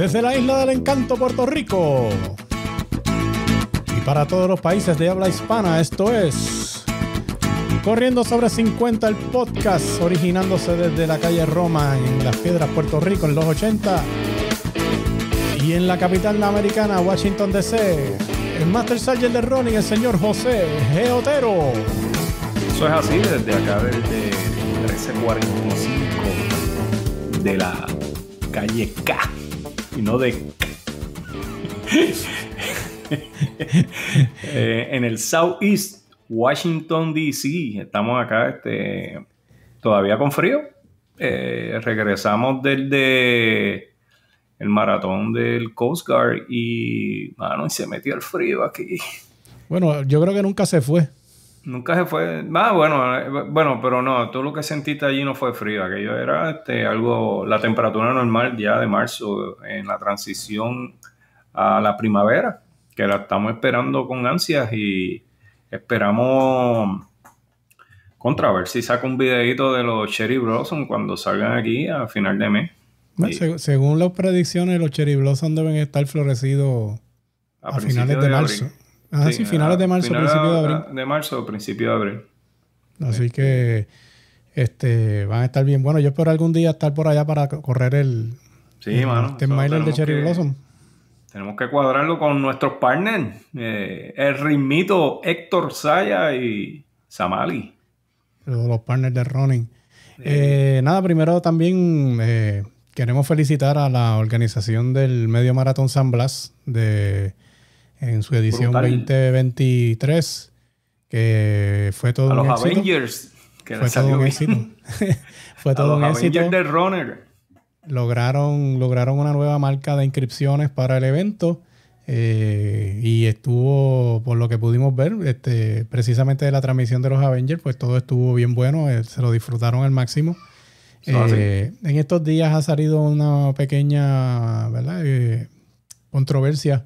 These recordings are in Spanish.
desde la isla del encanto Puerto Rico. Y para todos los países de habla hispana, esto es Corriendo sobre 50 el podcast, originándose desde la calle Roma en Las Piedras, Puerto Rico en los 80 y en la capital americana, Washington DC. El Master Sergeant de Ronnie, el señor José G. Otero. Eso es así, desde acá, desde 1345 de la calle K de... Eh, en el Southeast, Washington, D.C. Estamos acá este, todavía con frío. Eh, regresamos desde el maratón del Coast Guard y, y se metió el frío aquí. Bueno, yo creo que nunca se fue. Nunca se fue. Ah, bueno, eh, bueno, pero no, todo lo que sentiste allí no fue frío. Aquello era este, algo, la temperatura normal ya de marzo, en la transición a la primavera, que la estamos esperando con ansias y esperamos contra ver si saca un videito de los Cherry Blossom cuando salgan aquí a final de mes. según las predicciones, los Cherry Blossom deben estar florecidos a, finales de, marzo. Ah, sí, finales de marzo, principio de abril. De marzo, principio de abril. Así que este, van a estar bien. Bueno, yo espero algún día estar por allá para correr el, sí, mano, el este de Cherry Blossom. Tenemos que cuadrarlo con nuestros partners, eh, el ritmito Héctor Saya y Samali. Los, partners de Ronin. Eh, nada, primero también eh, queremos felicitar a la organización del Medio Maratón San Blas de en su edición 2023, que fue todo a un los Avengers, que fue todo un éxito. fue todo un los éxito. Avengers de Runner. Lograron, lograron una nueva marca de inscripciones para el evento. Eh, y estuvo, por lo que pudimos ver, este, precisamente de la transmisión de los Avengers, pues todo estuvo bien bueno, eh, se lo disfrutaron al máximo. Eh, en estos días ha salido una pequeña ¿verdad? controversia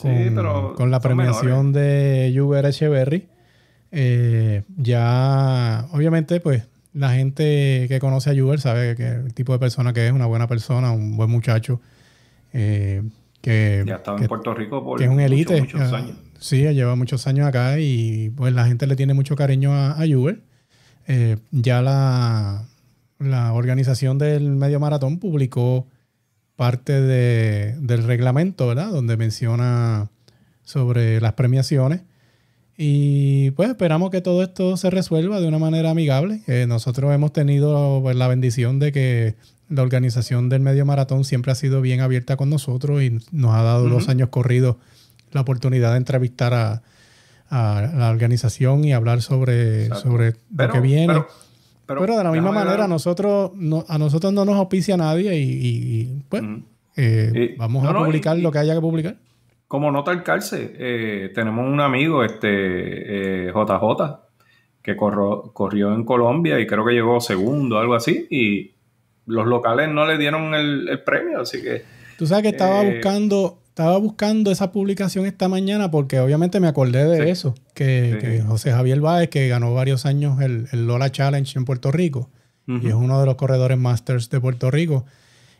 con, pero con la premiación de Juber Echeverry. Eh, ya, obviamente, pues la gente que conoce a Juber sabe que el tipo de persona que es, una buena persona, un buen muchacho. Eh, que, ya estaba en Puerto Rico por es un elite. Muchos, años. Sí, lleva muchos años acá y pues la gente le tiene mucho cariño a, a eh, ya la, la organización del medio maratón publicó parte de, del reglamento, ¿verdad? Donde menciona sobre las premiaciones. Y pues esperamos que todo esto se resuelva de una manera amigable. Eh, nosotros hemos tenido pues, la bendición de que la organización del medio maratón siempre ha sido bien abierta con nosotros y nos ha dado los años corridos la oportunidad de entrevistar a, la organización y hablar sobre, sobre lo que viene. Pero, de la misma manera, a nosotros, no, a nosotros no nos auspicia nadie y, bueno, pues eh, vamos a publicar lo que haya que publicar. Como nota al cárcel, eh, tenemos un amigo, este JJ, eh, que corrió en Colombia y creo que llegó segundo, algo así, y los locales no le dieron el premio, así que... Tú sabes que estaba buscando estaba buscando esa publicación esta mañana porque obviamente me acordé de eso, que, José Javier Báez, que ganó varios años el, Lola Challenge en Puerto Rico, y es uno de los corredores masters de Puerto Rico.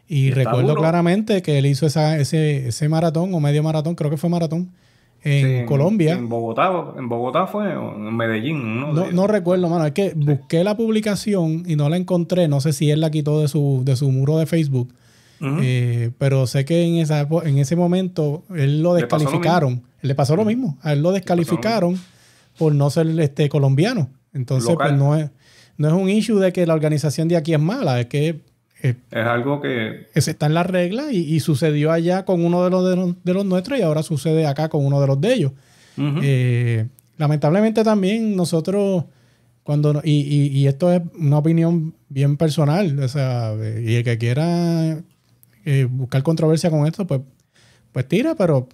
Y, recuerdo claramente que él hizo esa, ese, ese maratón o medio maratón, creo que fue maratón, en, Colombia. En Bogotá, en Bogotá fue, en Medellín. No, no, no recuerdo, mano, es que busqué la publicación y no la encontré, no sé si él la quitó de su, de su muro de Facebook eh, pero sé que en, esa, en ese momento él lo descalificaron. Le pasó lo mismo. A él lo descalificaron por no ser este, colombiano. Entonces, pues no es, no es un issue de que la organización de aquí es mala, es que eh, es, algo que... está en la regla y, sucedió allá con uno de los, de los, nuestros y ahora sucede acá con uno de los de ellos. Eh, lamentablemente también nosotros, cuando... Y, y, esto es una opinión bien personal, o sea, y el que quiera eh, buscar controversia con esto, pues, pues tira, pero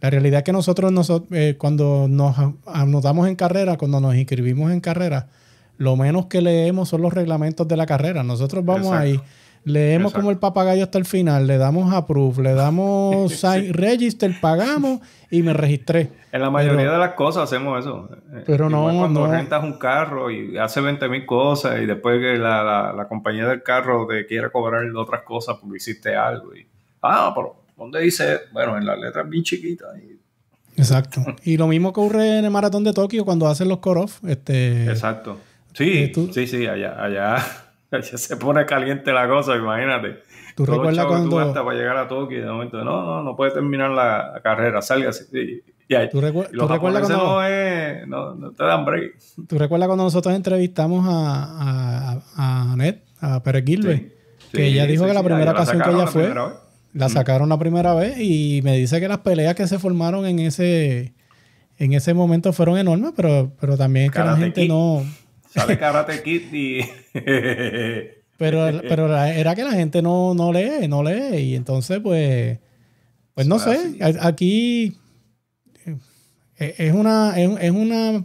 la realidad es que nosotros, nosotros eh, cuando nos anotamos ah, en carrera, cuando nos inscribimos en carrera, lo menos que leemos son los reglamentos de la carrera. Nosotros vamos ahí Leemos como el papagayo hasta el final, le damos approve, le damos sign, register, pagamos y me registré. En la mayoría de las cosas hacemos eso. Pero no. Cuando rentas un carro y hace 20 mil cosas y después que la, compañía del carro te quiere cobrar otras cosas porque hiciste algo. Y, ah, pero ¿dónde dice? Bueno, en las letras bien chiquitas. Exacto. y lo mismo ocurre en el maratón de Tokio cuando hacen los core off Este, Exacto. Sí, eh, sí, sí, allá. allá se pone caliente la cosa, imagínate. ¿Tú recuerdas cuando... llegar a no, no, no puede terminar la carrera, salga y, ahí. ¿Tú, recuerdas cuando... Eh, no, no, te dan break. ¿Tú recuerdas cuando nosotros entrevistamos a, a, a a Pérez Gilbert, que ella dijo que la primera ocasión que ella fue, la sacaron la primera vez y me dice que las peleas que se formaron en ese en ese momento fueron enormes, pero, pero también es que la gente no Sale Karate Kid y... pero, pero era que la gente no, lee, no lee. Y entonces, pues, pues no sé, aquí eh, es una, es, una,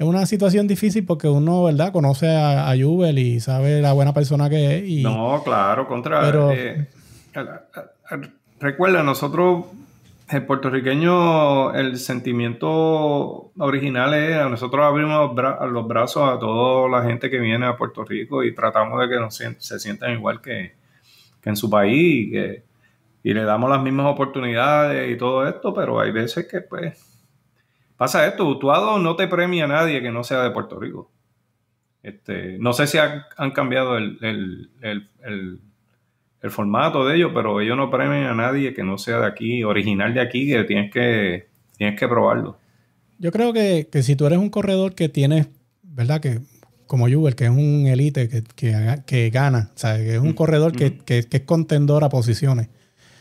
una situación difícil porque uno, ¿verdad? Conoce a, a Jubel y sabe la buena persona que es. no, claro, contrario. Eh, recuerda, nosotros el puertorriqueño, el sentimiento original es, nosotros abrimos los, brazos a toda la gente que viene a Puerto Rico y tratamos de que se sientan igual que, en su país y, le damos las mismas oportunidades y todo esto, pero hay veces que pues pasa esto, Utuado no te premia a nadie que no sea de Puerto Rico. Este, no sé si han cambiado el el formato de ellos, pero ellos no premian a nadie que no sea de aquí, original de aquí, que tienes que, tienes que probarlo. Yo creo que, si tú eres un corredor que tienes, ¿verdad? Que como Yuvel que es un elite que, que, que gana, que es un mm, corredor mm. que, que, es contendor a posiciones.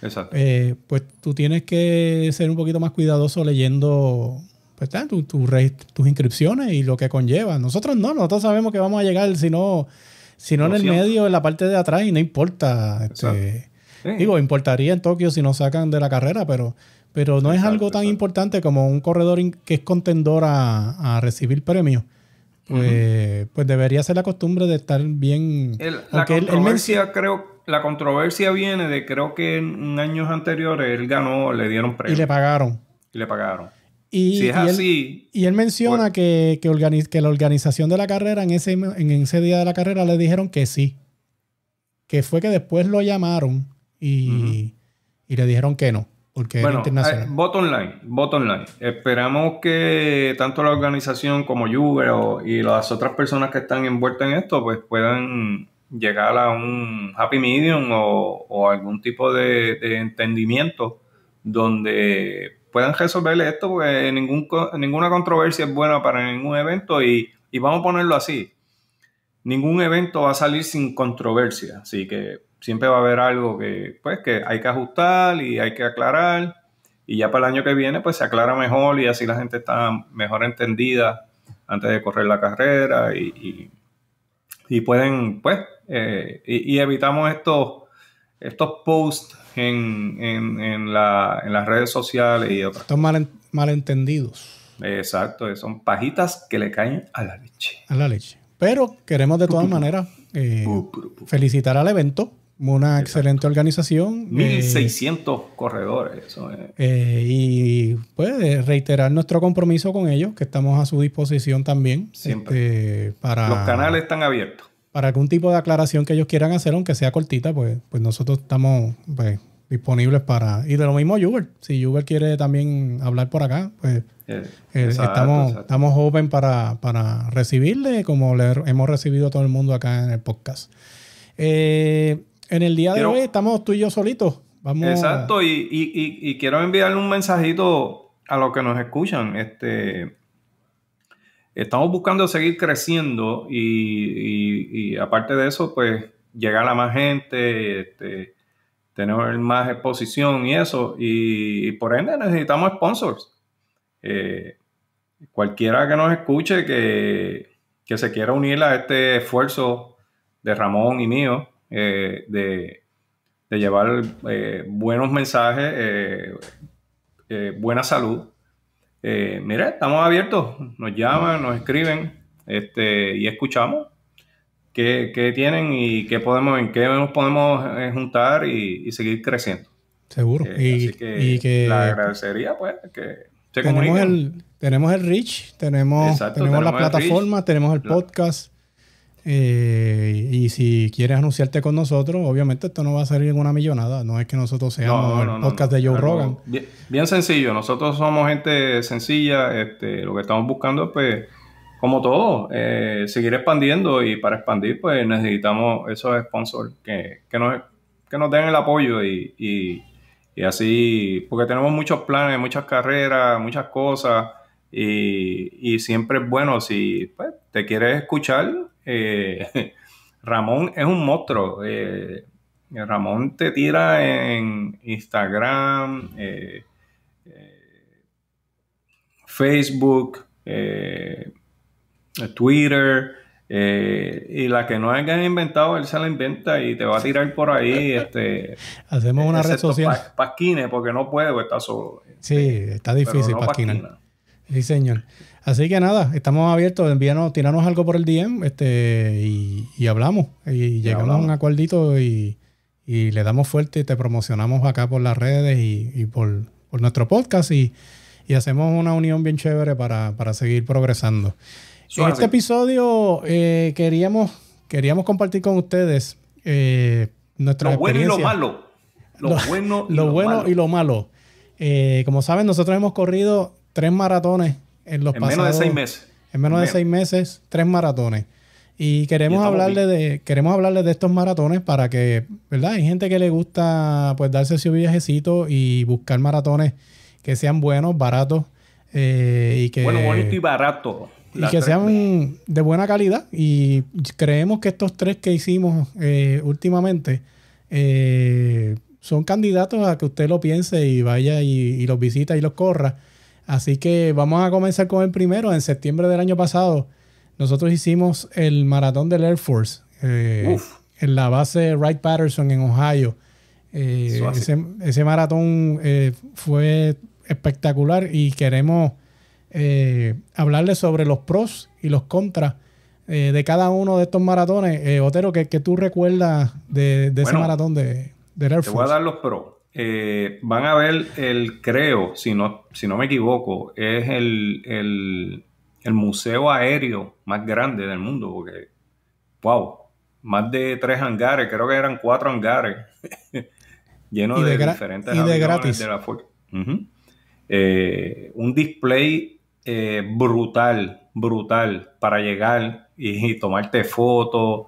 Exacto. Eh, pues tú tienes que ser un poquito más cuidadoso leyendo pues, tu, tus inscripciones y lo que conlleva. Nosotros no, nosotros sabemos que vamos a llegar, si no, si no en el medio, en la parte de atrás, y no importa. Este, digo, importaría en Tokio si nos sacan de la carrera, pero, pero no es algo tan importante como un corredor que es contendor a, recibir premios. Pues, pues, debería ser la costumbre de estar bien. la controversia, creo, la controversia viene de creo que en años anteriores él ganó, le dieron premio. Y le pagaron. Y le pagaron. Y, él, menciona que, que, la organización de la carrera, en ese, en ese día de la carrera, le dijeron que sí. Que fue que después lo llamaron y, le dijeron que no. Porque bueno, eh, internacional. bottom Esperamos que tanto la organización como Juve y las otras personas que están envueltas en esto, pues puedan llegar a un happy medium o, algún tipo de, de entendimiento donde puedan resolver esto, porque ninguna controversia es buena para ningún evento y, vamos a ponerlo así. Ningún evento va a salir sin controversia, así que siempre va a haber algo que, pues, que hay que ajustar y hay que aclarar y ya para el año que viene pues se aclara mejor y así la gente está mejor entendida antes de correr la carrera y, pueden pues eh, y, evitamos estos estos posts en, en, en, la, en las redes sociales y otras. Estos malentendidos. Exacto, eh, son pajitas que le caen a la leche. A la leche. Pero queremos de todas maneras eh, felicitar al evento. Una excelente organización. 1600 eh, corredores. y pues reiterar nuestro compromiso con ellos, que estamos a su disposición también. Siempre. Este, para... Los canales están abiertos para algún tipo de aclaración que ellos quieran hacer, aunque sea cortita, pues, pues nosotros estamos pues, disponibles para... Y de lo mismo Uber, si Uber quiere también hablar por acá, pues eh, eh, estamos, estamos open para, recibirle, como le hemos recibido a todo el mundo acá en el podcast. Eh, en el día de hoy estamos tú y yo solitos. Vamos exacto, y, y, quiero enviarle un mensajito a los que nos escuchan. Este, Estamos buscando seguir creciendo y, aparte de eso, pues llegar a más gente, este, tener más exposición y eso. Y, por ende necesitamos sponsors. Eh, cualquiera que nos escuche que, se quiera unir a este esfuerzo de Ramón y mío eh, de, llevar eh, buenos mensajes, buena salud eh, mira, estamos abiertos, nos llaman, nos escriben este, y escuchamos qué, tienen y qué podemos, en qué nos podemos eh, juntar y, seguir creciendo. Seguro. Eh, y, que, la agradecería, pues, que se tenemos tenemos el Reach, tenemos, la plataforma, tenemos el podcast. Eh, y si quieres anunciarte con nosotros, obviamente esto no va a salir en una millonada. No es que nosotros seamos el podcast de Joe Rogan. Bien, sencillo, nosotros somos gente sencilla. Este, lo que estamos buscando, pues, como todo, eh, seguir expandiendo. Y para expandir, pues necesitamos esos sponsors que, que, nos, que nos den el apoyo y, así, porque tenemos muchos planes, muchas carreras, muchas cosas. Y, siempre es bueno si pues, te quieres escuchar eh, Ramón es un monstruo. Eh, Ramón te tira en Instagram, eh, Facebook, Twitter. y la que no hayan inventado, él se la inventa y te va a tirar por ahí. Este, Hacemos una red social. porque no puedo estar está solo. Sí, está difícil, no Sí, señor. Así que nada, estamos abiertos, envíanos, tiranos algo por el DM este, y, hablamos. Y llegamos a un acuerdito y, le damos fuerte y te promocionamos acá por las redes y, por, nuestro podcast y, hacemos una unión bien chévere para, seguir progresando. En este episodio eh, queríamos, queríamos compartir con ustedes eh, lo bueno y lo malo. Lo, bueno, y lo, malo. Y lo malo. Eh, como saben, nosotros hemos corrido tres maratones en, menos de seis meses. En menos de seis meses, tres maratones. Y queremos hablarle de, queremos hablarle de estos maratones para que, ¿verdad? Hay gente que le gusta pues darse su viajecito y buscar maratones que sean buenos, baratos, eh, y que. Bueno, y barato. Y que sean de buena calidad. Y creemos que estos tres que hicimos eh, últimamente eh, son candidatos a que usted lo piense y vaya y, y los visita y los corra. Así que vamos a comenzar con el primero. En septiembre del año pasado, nosotros hicimos el maratón del Air Force eh, en la base Wright Patterson en Ohio. Eh, ese, maratón eh, fue espectacular y queremos hablarles sobre los pros y los contras de cada uno de estos maratones. Otero, ¿qué, tú recuerdas de, ese maratón de, del Air Force? Te voy a dar los pros. Eh, van a ver el, creo, si no, si no me equivoco, es el, el, museo aéreo más grande del mundo, porque, wow, más de tres hangares, creo que eran cuatro hangares, llenos de, diferentes de la eh, un display eh, brutal, brutal, para llegar y, tomarte fotos.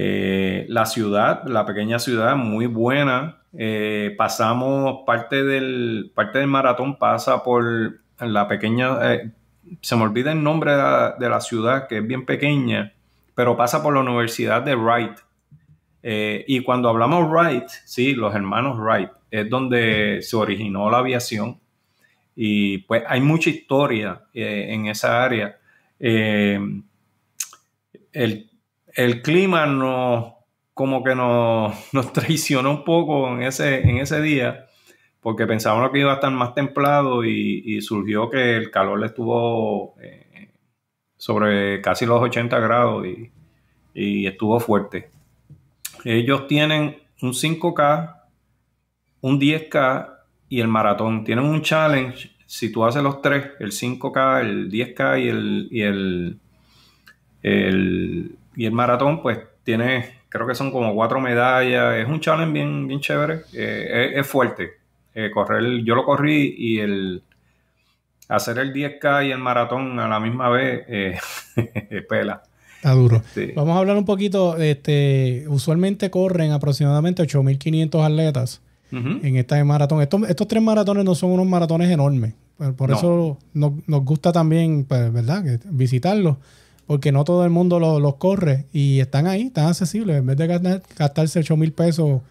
Eh, la ciudad, la pequeña ciudad, muy buena. Eh, pasamos parte del, parte del maratón, pasa por la pequeña, eh, se me olvida el nombre de la, ciudad, que es bien pequeña, pero pasa por la Universidad de Wright. y cuando hablamos Wright, sí, los hermanos Wright, es donde se originó la aviación. Y pues hay mucha historia en esa área. el el clima nos como que nos, traicionó un poco en ese, en ese día, porque pensábamos que iba a estar más templado y, surgió que el calor estuvo eh, sobre casi los 80 grados y, estuvo fuerte. Ellos tienen un 5K, un 10K y el maratón. Tienen un challenge, si tú haces los tres, el 5K, el 10K y el, el y el maratón, pues tiene, creo que son como cuatro medallas. Es un challenge bien, bien chévere. Eh, es, fuerte. Eh, correr, yo lo corrí y el hacer el 10K y el maratón a la misma vez Es eh, pela. Está duro. Vamos a hablar un poquito. Este, usualmente corren aproximadamente 8.500 atletas en esta maratón. Estos, estos tres maratones no son unos maratones enormes. Por, eso nos, gusta también, pues, ¿verdad?, visitarlos porque no todo el mundo los corre y están ahí, están accesibles. En vez de gastarse 8 mil pesos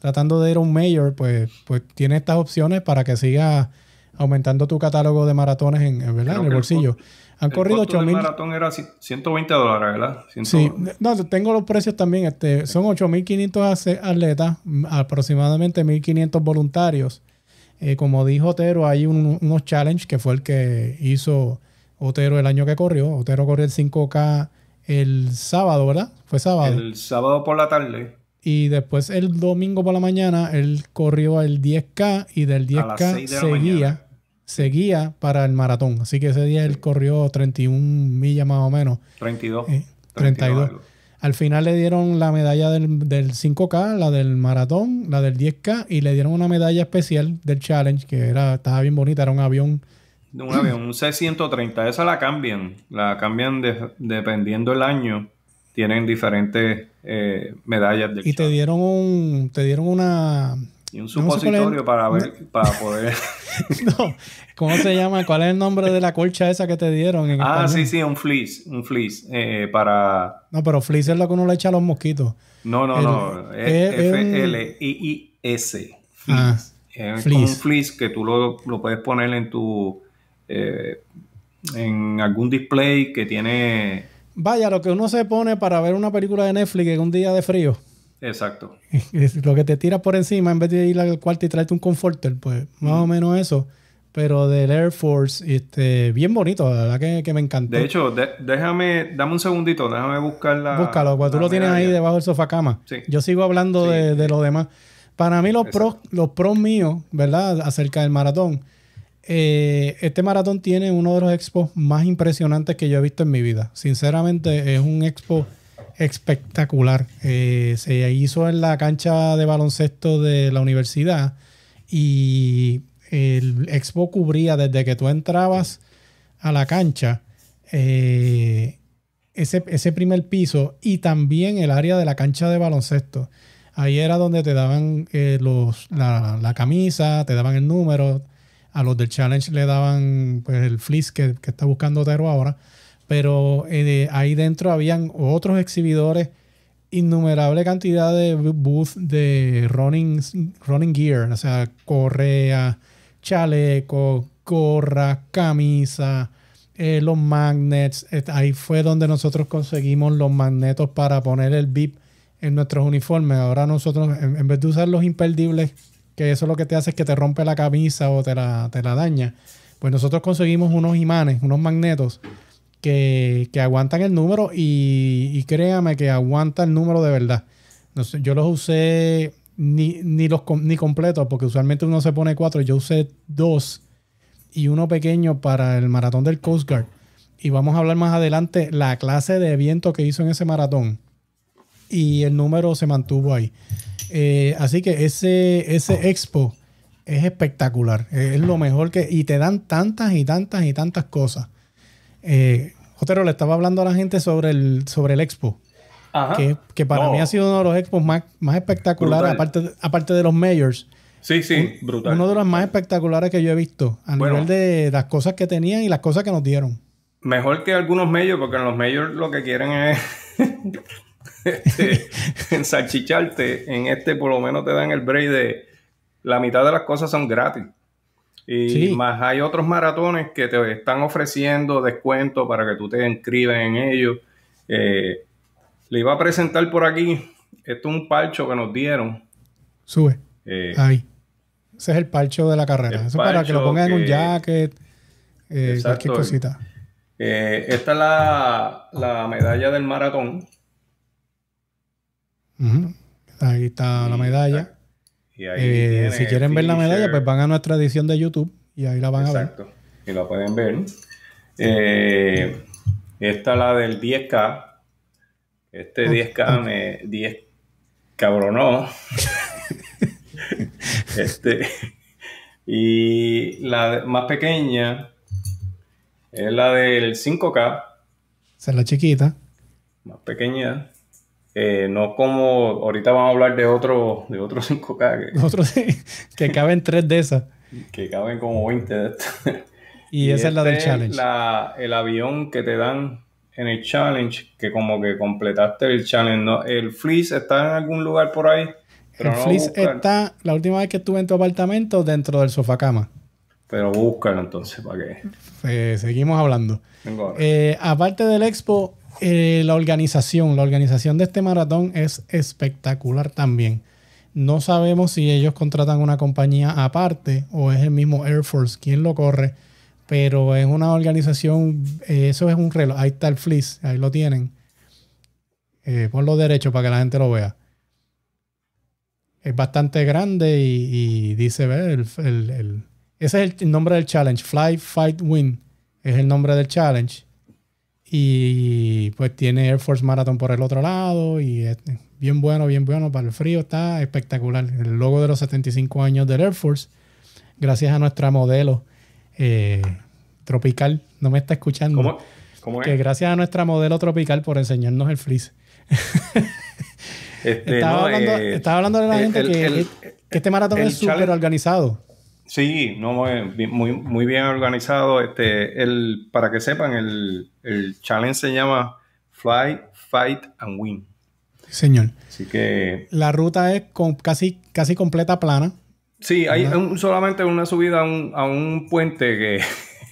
tratando de ir a un mayor, pues, pues tiene estas opciones para que siga aumentando tu catálogo de maratones en, el bolsillo. Han corrido 8 mil. maratón era 120 dólares, ¿verdad? Sí, no, tengo los precios también. Este, son 8.500 atletas, aproximadamente 1.500 voluntarios. Eh, como dijo Otero, hay unos challenges que fue el que hizo Otero el año que corrió. Otero corrió el 5K el sábado, ¿verdad? Fue sábado. El sábado por la tarde. Y después el domingo por la mañana él corrió el 10K y del 10K seguía, seguía para el maratón. Así que ese día él corrió 31 millas más o menos. 32. 32. Eh, Al final le dieron la medalla del, 5K, la del maratón, la del 10K y le dieron una medalla especial del challenge que era estaba bien bonita, era un avión un avión, un C-130, esa la cambian, la cambian dependiendo el año, tienen diferentes eh, medallas Y te dieron un, te dieron una... Y un supositorio para ver, para poder... ¿cómo se llama? ¿Cuál es el nombre de la colcha esa que te dieron? ah, sí, sí, un fleece, un fleece, eh, para... No, pero fleece es lo que uno le echa a los mosquitos. No, no, no, e F-L-I-I-S, ah, un fleece que tú lo puedes poner en tu eh, en algún display que tiene... Vaya, lo que uno se pone para ver una película de Netflix en un día de frío. Exacto. lo que te tiras por encima en vez de ir al cuarto y traerte un conforter, pues más o mm. menos eso. Pero del Air Force, este, bien bonito, la verdad que, me encantó. De hecho, déjame, dame un segundito, déjame buscar la. Búscalo, cuando tú lo tienes ahí debajo del sofá cama. Yo sigo hablando de, de, lo demás. Para mí, los pros, los pros míos, ¿verdad? Acerca del maratón eh, este maratón tiene uno de los expos más impresionantes que yo he visto en mi vida. Sinceramente, es un expo espectacular. Eh, se hizo en la cancha de baloncesto de la universidad y el expo cubría desde que tú entrabas a la cancha eh, ese, primer piso y también el área de la cancha de baloncesto. Ahí era donde te daban los, la camisa, te daban el número, a los del challenge le daban pues, el fleece que, está buscando Otero ahora. Pero eh, ahí dentro habían otros exhibidores, innumerable cantidad de booths de running, running gear, o sea, correa, chaleco, gorra, camisa, eh, los magnets. Ahí fue donde nosotros conseguimos los magnetos para poner el VIP en nuestros uniformes. Ahora nosotros, en vez de usar los imperdibles que eso lo que te hace es que te rompe la camisa o te la, daña. Pues nosotros conseguimos unos imanes, unos magnetos que, aguantan el número y, créame que aguanta el número de verdad. yo los usé ni, los ni completos porque usualmente uno se pone cuatro, yo usé dos y uno pequeño para el maratón del Coast Guard. Y vamos a hablar más adelante la clase de viento que hizo en ese maratón y el número se mantuvo ahí. Eh, así que ese, ese expo es espectacular. Es lo mejor que. Y te dan tantas y tantas y tantas cosas. Eh, Jotero, le estaba hablando a la gente sobre el, sobre el expo. Ajá. Que, para mí ha sido uno de los expos más, espectaculares, aparte, aparte de los mayors. Sí, sí, brutal. Uno de los más espectaculares que yo he visto a nivel de las cosas que tenían y las cosas que nos dieron. Mejor que algunos mayors, porque en los mayors lo que quieren es este, en salchicharte, en este por lo menos te dan el break de la mitad de las cosas son gratis. Y más hay otros maratones que te están ofreciendo descuento para que tú te inscribas en ellos. Eh, le iba a presentar por aquí. Esto es un palcho que nos dieron. Sube. Eh, Ahí. Ese es el palcho de la carrera. Eso para que lo pongas en un jacket, eh, cualquier cosita. esta es la, la medalla del maratón. Ahí está la medalla. Y eh, si quieren ver la medalla, pues van a nuestra edición de YouTube y ahí la van a ver. Exacto. Y la pueden ver. esta eh, esta la del 10K. Este 10K me 10 cabronó. este. Y la más pequeña es la del 5K. Esa es la chiquita. Más pequeña. Eh, no como ahorita vamos a hablar de otro, de otros 5K. Que, otros, que caben tres de esas. Que caben como 20 de estas. Y, esa es la del este challenge. el avión que te dan en el challenge, que como que completaste el challenge. ¿no? ¿El fleece está en algún lugar por ahí? el fleece está, la última vez que estuve en tu apartamento, dentro del sofá cama. Pero búscalo entonces, ¿para qué? Pues, seguimos hablando. Eh, aparte del expo, eh, la organización, la organización de este maratón es espectacular también. No sabemos si ellos contratan una compañía aparte o es el mismo Air Force quien lo corre, pero es una organización, eh, eso es un reloj, ahí está el fleece, ahí lo tienen. por eh, ponlo derecho para que la gente lo vea. Es bastante grande y, dice, ese es el nombre del challenge, Fly, Fight, Win, es el nombre del challenge y pues tiene Air Force Marathon por el otro lado y es bien bueno, bien bueno para el frío, está espectacular. El logo de los 75 años del Air Force, gracias a nuestra modelo eh, tropical, no me está escuchando. ¿Cómo? es? Que gracias a nuestra modelo tropical por enseñarnos el fleece. Este, eh, estaba, hablando, estaba, hablando, de la gente que, que, este maratón es súper organizado. Sí, no, eh, muy, bien organizado. Este, el, para que sepan, el, challenge se llama Fly, Fight and Win. Señor. Así que. La ruta es con, casi, casi completa plana. Sí, hay solamente una subida a un, a un puente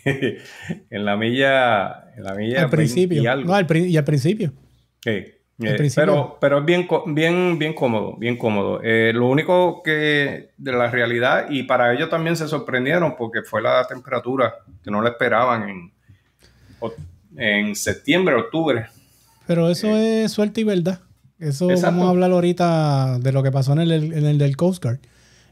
que en la milla. En la milla. Al principio. No, al, y al principio. Eh, pero pero es bien, bien, bien cómodo, bien cómodo. Eh, lo único que de la realidad, y para ellos también se sorprendieron porque fue la temperatura que no le esperaban en, septiembre, octubre. Pero eso eh. es suerte y verdad. Eso vamos a hablar ahorita de lo que pasó en el, en el del Coast Guard.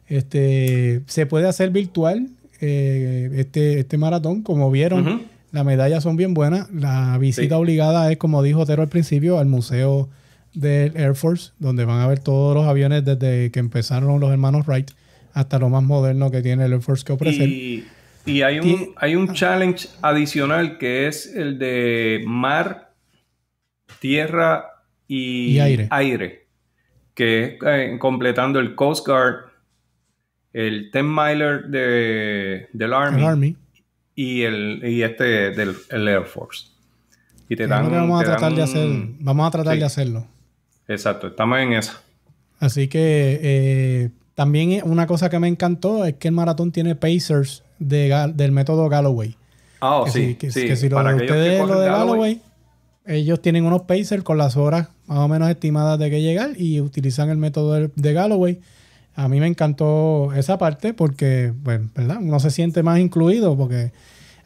Este, se puede hacer virtual este, este maratón, como vieron. Las medallas son bien buenas. La visita obligada es, como dijo Tero al principio, al Museo del Air Force, donde van a ver todos los aviones desde que empezaron los hermanos Wright hasta lo más moderno que tiene el Air Force que ofrecer. Y, hay un, hay un challenge adicional que es el de mar, tierra y, aire. que es eh, completando el Coast Guard, el 10 miler de, del Army, y, el, y este del Air Force. Y te dan, vamos, a tratar de hacer, vamos a tratar de hacerlo. Exacto, estamos en eso. Así que eh, también una cosa que me encantó es que el maratón tiene pacers de, del método Galloway. Ah, sí, que, ustedes lo de Galloway, ellos tienen unos pacers con las horas más o menos estimadas de que llegar y utilizan el método de, de Galloway a mí me encantó esa parte porque, bueno, pues, ¿verdad? Uno se siente más incluido porque,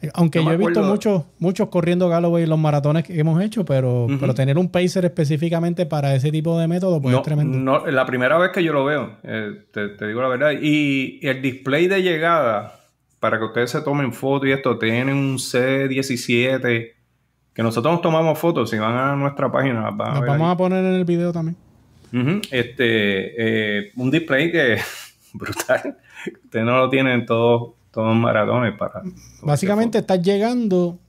eh, aunque yo, he visto muchos muchos corriendo Galloway en los maratones que hemos hecho, pero, pero tener un pacer específicamente para ese tipo de método pues tremendo. la primera vez que yo lo veo, eh, te, digo la verdad. Y, el display de llegada, para que ustedes se tomen fotos y esto, tienen un C17 que nosotros nos tomamos fotos. Si van a nuestra página, Nos vamos a poner en el video también este, eh, un display que brutal. Ustedes no lo tienen todos todos maratones para. Básicamente está llegando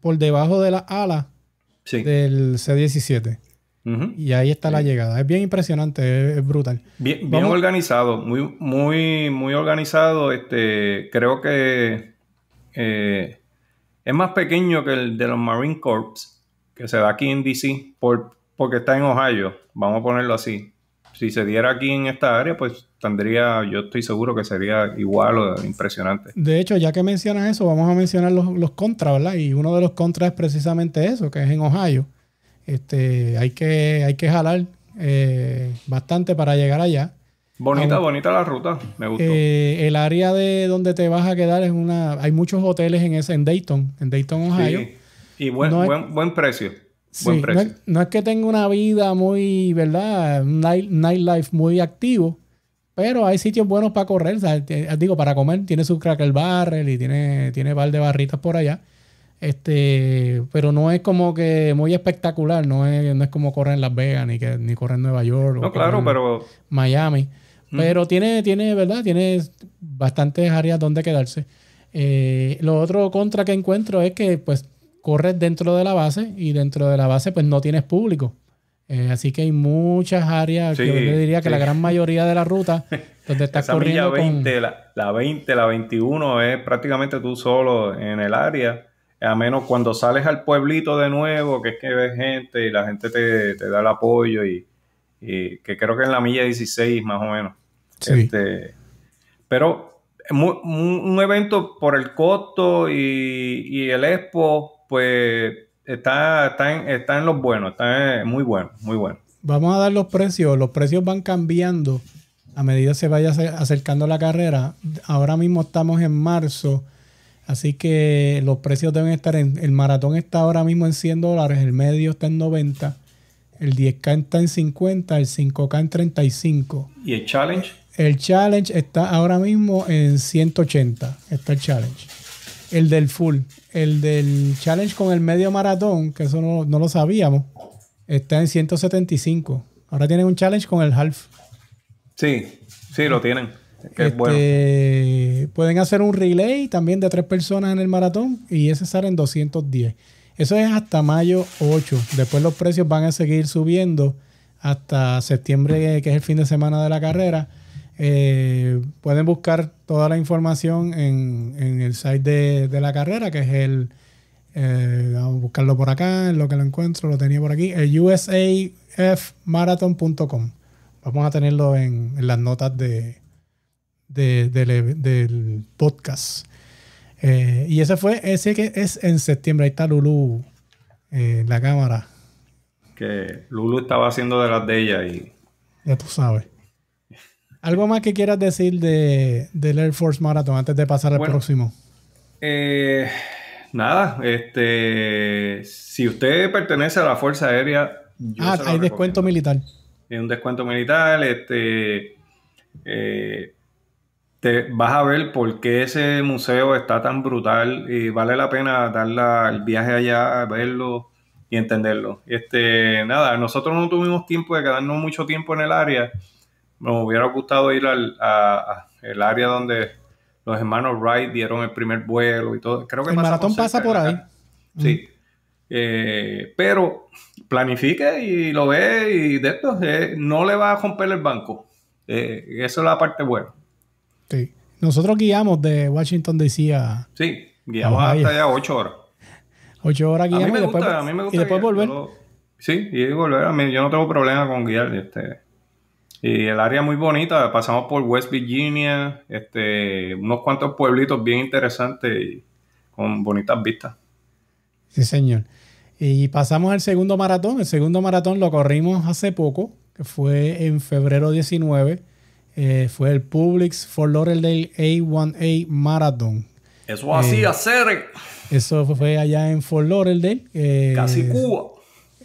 por debajo de la ala del C17. Y ahí está la llegada. Es bien impresionante, es, brutal. Bien, bien organizado, muy, muy, muy organizado. Este, creo que eh, es más pequeño que el de los Marine Corps, que se da aquí en DC, por, porque está en Ohio, vamos a ponerlo así. Si se diera aquí en esta área, pues tendría, yo estoy seguro que sería igual o impresionante. De hecho, ya que mencionas eso, vamos a mencionar los, contras, ¿verdad? Y uno de los contras es precisamente eso, que es en Ohio. Este, hay que, hay que jalar eh, bastante para llegar allá. Bonita, bonita la ruta, me gustó. Eh, el área de donde te vas a quedar es una, hay muchos hoteles en ese, en Dayton, en Dayton, Ohio. Y buen, buen, buen precio. No, es, que tenga una vida muy, ¿verdad? nightlife muy activo, pero hay sitios buenos para correr. Eh, digo, para comer. Tiene su cracker barrel y tiene, tiene de barritas por allá. Este, pero no es como que muy espectacular, no es, no es como correr en Las Vegas, ni que ni correr en Nueva York, no, claro, pero... Miami. Pero tiene, tiene, ¿verdad? Tiene bastantes áreas donde quedarse. Eh, lo otro contra que encuentro es que, pues, corres dentro de la base y dentro de la base pues no tienes público. Eh, así que hay muchas áreas, que yo diría que la gran mayoría de la ruta donde estás corriendo. la, 20, la 21 es prácticamente tú solo en el área. A menos cuando sales al pueblito de nuevo, que es que ves gente y la gente te, da el apoyo, y, que creo que en la milla 16 más o menos. Este, pero un, evento por el costo y, y el expo, pues está, en, está en los buenos, está muy bueno, muy bueno. Vamos a dar los precios, los precios van cambiando a medida que se vaya acercando la carrera. Ahora mismo estamos en marzo, así que los precios deben estar en, el maratón está ahora mismo en 100 dólares, el medio está en 90, el 10K está en 50, el 5K en 35. ¿Y el challenge? El challenge está ahora mismo en 180, está el challenge. El del full, el del challenge con el medio maratón, que eso no, lo sabíamos, está en 175. Ahora tienen un challenge con el half. Sí, sí, lo tienen. Que es este, bueno. Pueden hacer un relay también de tres personas en el maratón y ese sale en 210. Eso es hasta mayo 8. Después los precios van a seguir subiendo hasta septiembre, que es el fin de semana de la carrera. Eh, pueden buscar toda la información en, el site de, la carrera, que es el. Eh, vamos a buscarlo por acá, en lo que lo encuentro, lo tenía por aquí, el usafmarathon.com. Vamos a tenerlo en, las notas de, e, del, podcast. Eh, y ese fue, ese que es en septiembre. Ahí está Lulu en la cámara. Que Lulu estaba haciendo de las de ella y. Ya tú sabes. ¿Algo más que quieras decir de, del Air Force Marathon antes de pasar al próximo? Eh, nada, este, si usted pertenece a la Fuerza Aérea... ah, hay descuento militar. Hay un descuento militar, este... Eh, te vas a ver por qué ese museo está tan brutal y vale la pena dar el viaje allá a verlo y entenderlo. Este, nada, nosotros no tuvimos tiempo de quedarnos mucho tiempo en el área, me hubiera gustado ir al a, el área donde los hermanos Wright dieron el primer vuelo y todo. Creo que el maratón pasa por ahí. Sí. Eh, pero planifique y lo ve y de esto eh, no le va a romper el banco. Eh, esa eso es la parte buena. Sí. Nosotros guiamos de Washington DC a. Sí, guiamos hasta allá ocho horas. Ocho horas guiamos y después, volver. sí, y volver. A mí, yo no tengo problema con guiar. Este, y el área muy bonita, pasamos por West Virginia, este, unos cuantos pueblitos bien interesantes y con bonitas vistas. Sí, señor. Y pasamos al segundo maratón. El segundo maratón lo corrimos hace poco, que fue en febrero 19. Eh, fue el Publix for Lauderdale A1A Marathon. Eso así, eh, hacer. Eso fue allá en Fort Lauderdale. Eh, casi Cuba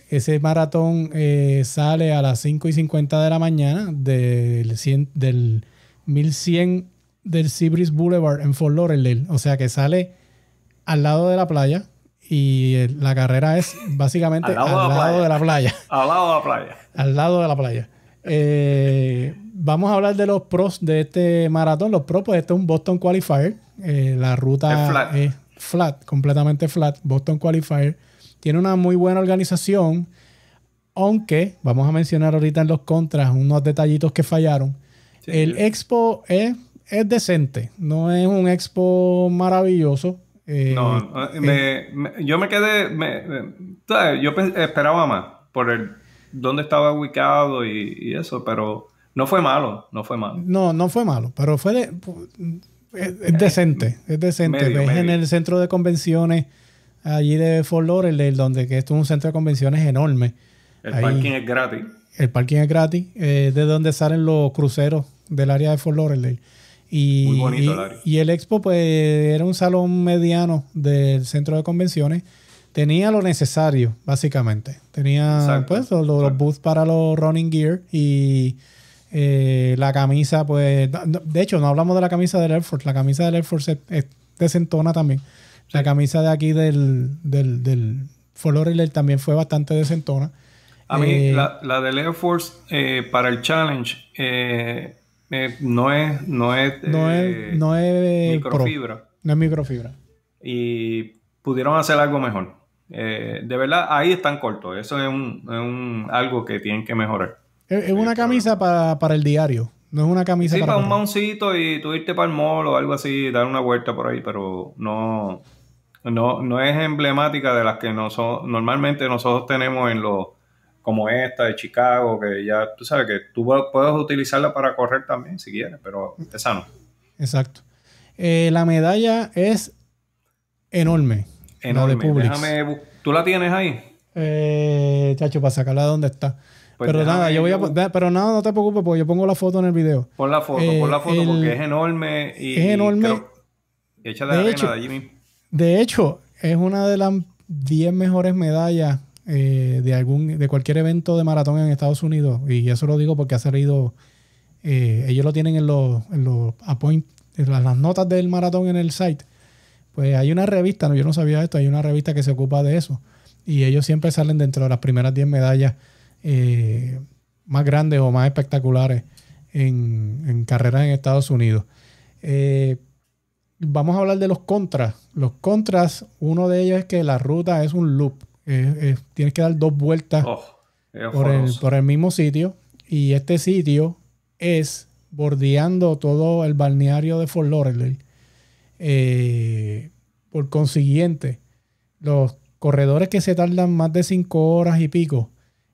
ese maratón eh, sale a las 5 y 50 de la mañana del, del 1100 del Cibris Boulevard en Fort Lauderdale. O sea que sale al lado de la playa y eh, la carrera es básicamente al lado, de, la playa. Al lado de la playa. al lado de la playa. Eh, vamos a hablar de los pros de este maratón. Los pros, pues este es un Boston Qualifier. la ruta es flat, completamente flat. Boston Qualifier tiene una muy buena organización, aunque vamos a mencionar ahorita en los contras unos detallitos que fallaron. El Expo es, decente, no es un Expo maravilloso. Eh, no, eh. yo me quedé, eh, yo esperaba más por el dónde estaba ubicado y, eso, pero no fue malo, no fue malo. No, no fue malo, pero fue es, decente, es decente. es en el centro de convenciones allí de Fort Lauderdale, donde que esto es un centro de convenciones enorme. El parking es gratis. El parking es gratis, eh, de donde salen los cruceros del área de Fort Lauderdale. Y, Muy bonito, y, área. y el expo, pues, era un salón mediano del centro de convenciones. Tenía lo necesario, básicamente. Tenía, pues, los, booths para los running gear y eh, la camisa, pues. De hecho, no hablamos de la camisa del Air Force. La camisa del Air Force es, es desentona también. La camisa de aquí del, del, del también fue bastante desentona. A mí, eh, la, la, del Air Force eh, para el Challenge eh, no es. No es, no es, microfibra. No es microfibra. Y pudieron hacer algo mejor. de verdad, ahí están cortos. Eso es, un, es un, algo que tienen que mejorar. Es, una camisa para, para el diario. No es una camisa sí, para, un mouncito y tú irte para el mall o algo así, dar una vuelta por ahí, pero no, no, no es emblemática de las que nosotros, normalmente nosotros tenemos en los, como esta de Chicago, que ya tú sabes que tú puedes utilizarla para correr también si quieres, pero es sano. Exacto. Eh, la medalla es enorme. Enorme. ¿Tú la tienes ahí? Eh, chacho, para sacarla de donde está. Pues pero nada, yo voy a, pero nada, no te preocupes porque yo pongo la foto en el video. Pon la foto, pon la foto eh, porque es enorme y es enorme. de, de allí mismo. De hecho, es una de las 10 mejores medallas eh, de, algún, de cualquier evento de maratón en Estados Unidos. Y eso lo digo porque ha salido. Eh, ellos lo tienen en los, en los las, notas del maratón en el site. Pues hay una revista, yo no sabía esto, hay una revista que se ocupa de eso. Y ellos siempre salen dentro de las primeras 10 medallas eh, más grandes o más espectaculares en, carreras en Estados Unidos vamos a hablar de los contras. Los contras, uno de ellos es que la ruta es un loop. tienes que dar dos vueltas oh, por, el, mismo sitio. Y este sitio es bordeando todo el balneario de Fort Lauderdale. Eh, por consiguiente, los corredores que se tardan más de cinco horas y pico,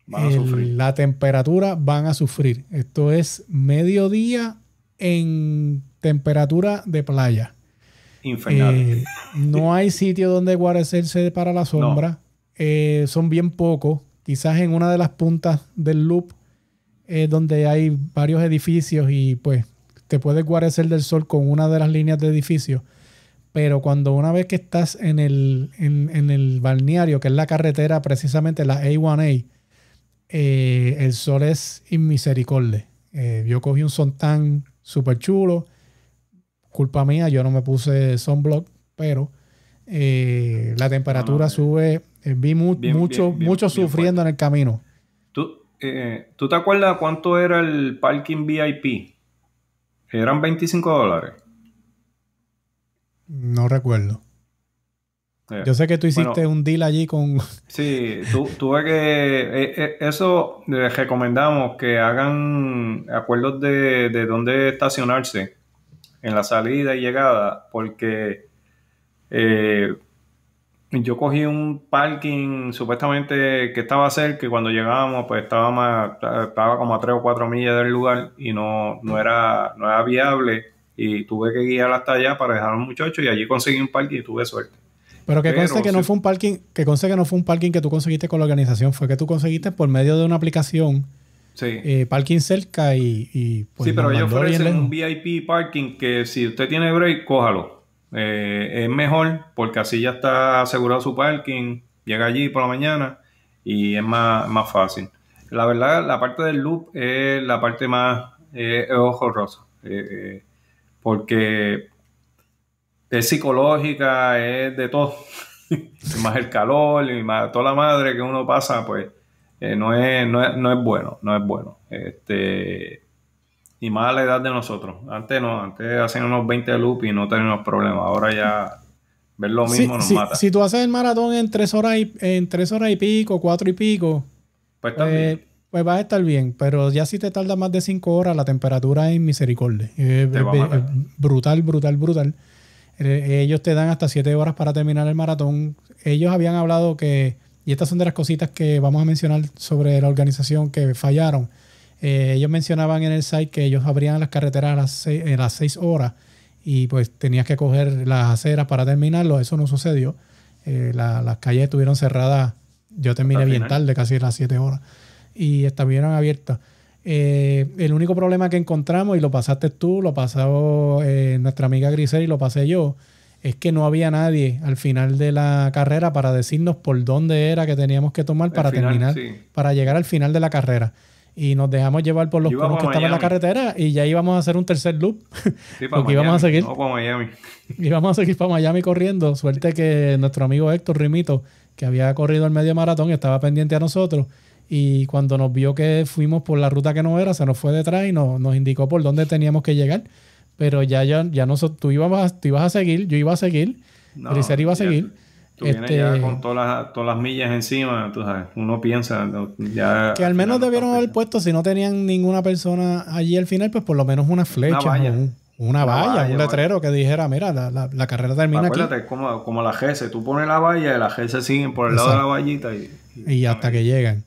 la temperatura van a sufrir. Esto es mediodía en temperatura de playa. Eh, no hay sitio donde guarecerse para la sombra. Eh, son bien pocos. Quizás en una de las puntas del loop, eh, donde hay varios edificios y pues te puedes guarecer del sol con una de las líneas de edificios. Pero cuando una vez que estás en el, en, en el balneario, que es la carretera, precisamente la A1A, el sol es inmisericordia. yo cogí un tan súper chulo culpa mía, yo no me puse sunblock, pero eh, la temperatura ah, sube. Eh, vi mucho, mucho sufriendo en el camino. Eh, ¿Tú, te acuerdas cuánto era el parking VIP? Eran 25 dólares. No recuerdo. Yo sé que tú hiciste un deal allí con... Sí, tuve que... eso les recomendamos que hagan acuerdos de, de dónde estacionarse en la salida y llegada, porque eh, yo cogí un parking supuestamente que estaba cerca y cuando llegábamos pues estaba, más, estaba como a 3 o 4 millas del lugar y no, no, era, viable y tuve que guiar hasta allá para dejar a un muchacho y allí conseguí un parking y tuve suerte. Pero que conste que no fue un parking, que conste que no fue un parking que tú conseguiste con la organización, fue que tú conseguiste por medio de una aplicación Sí. Eh, parking cerca y, pues, Sí, pero ellos ofrecen un VIP parking que si usted tiene break, cójalo. Eh, es mejor porque así ya está asegurado su parking, llega allí por la mañana y es más, fácil. La verdad, la parte del loop es la parte más eh, ojo rosa porque es psicológica, es de todo. más el calor y más toda la madre que uno pasa, pues eh, no, es, no, es, no, es, bueno, no es bueno. Este, y más a la edad de nosotros. Antes no, antes hacían unos 20 loops y no teníamos problemas. Ahora ya ver lo mismo nos mata. Si tú haces el maratón en tres horas y, en tres horas y pico, cuatro y pico, pues, va eh, pues vas a estar bien. Pero ya si te tarda más de cinco horas, la temperatura es misericordia. Eh, brutal, brutal, brutal. Ellos te dan hasta siete horas para terminar el maratón. Ellos habían hablado que y estas son de las cositas que vamos a mencionar sobre la organización que fallaron. Eh, ellos mencionaban en el site que ellos abrían las carreteras a eh, las seis horas y pues tenías que coger las aceras para terminarlo. Eso no sucedió. Eh, las calles estuvieron cerradas. Yo terminé bien tarde, casi a las siete horas. Y estuvieron abiertas. el único problema que encontramos, y lo pasaste tú, lo pasó nuestra amiga Grisel y lo pasé yo, es que no había nadie al final de la carrera para decirnos por dónde era que teníamos que tomar para terminar, para llegar al final de la carrera. Y nos dejamos llevar por los conos que estaban en la carretera y ya íbamos a hacer un tercer loop. porque íbamos a seguir. para Miami. íbamos a seguir para Miami corriendo. Suerte que nuestro amigo Héctor Rimito, que había corrido el medio maratón, estaba pendiente a nosotros. Y cuando nos vio que fuimos por la ruta que no era, se nos fue detrás y nos indicó por dónde teníamos que llegar pero ya, ya, ya no, tú, ibas, tú ibas a seguir, yo iba a seguir, no, Grisel iba a seguir. ya este, con todas las, todas las millas encima, tú sabes, uno piensa ya... Que al menos debieron haber puesto, si no tenían ninguna persona allí al final, pues por lo menos una flecha. Una valla. Un, letrero que dijera, mira, la, la, carrera termina Acuérdate, es Como, como la GS, tú pones la valla y la GS sigue por el lado de la vallita Y, y hasta que llegan.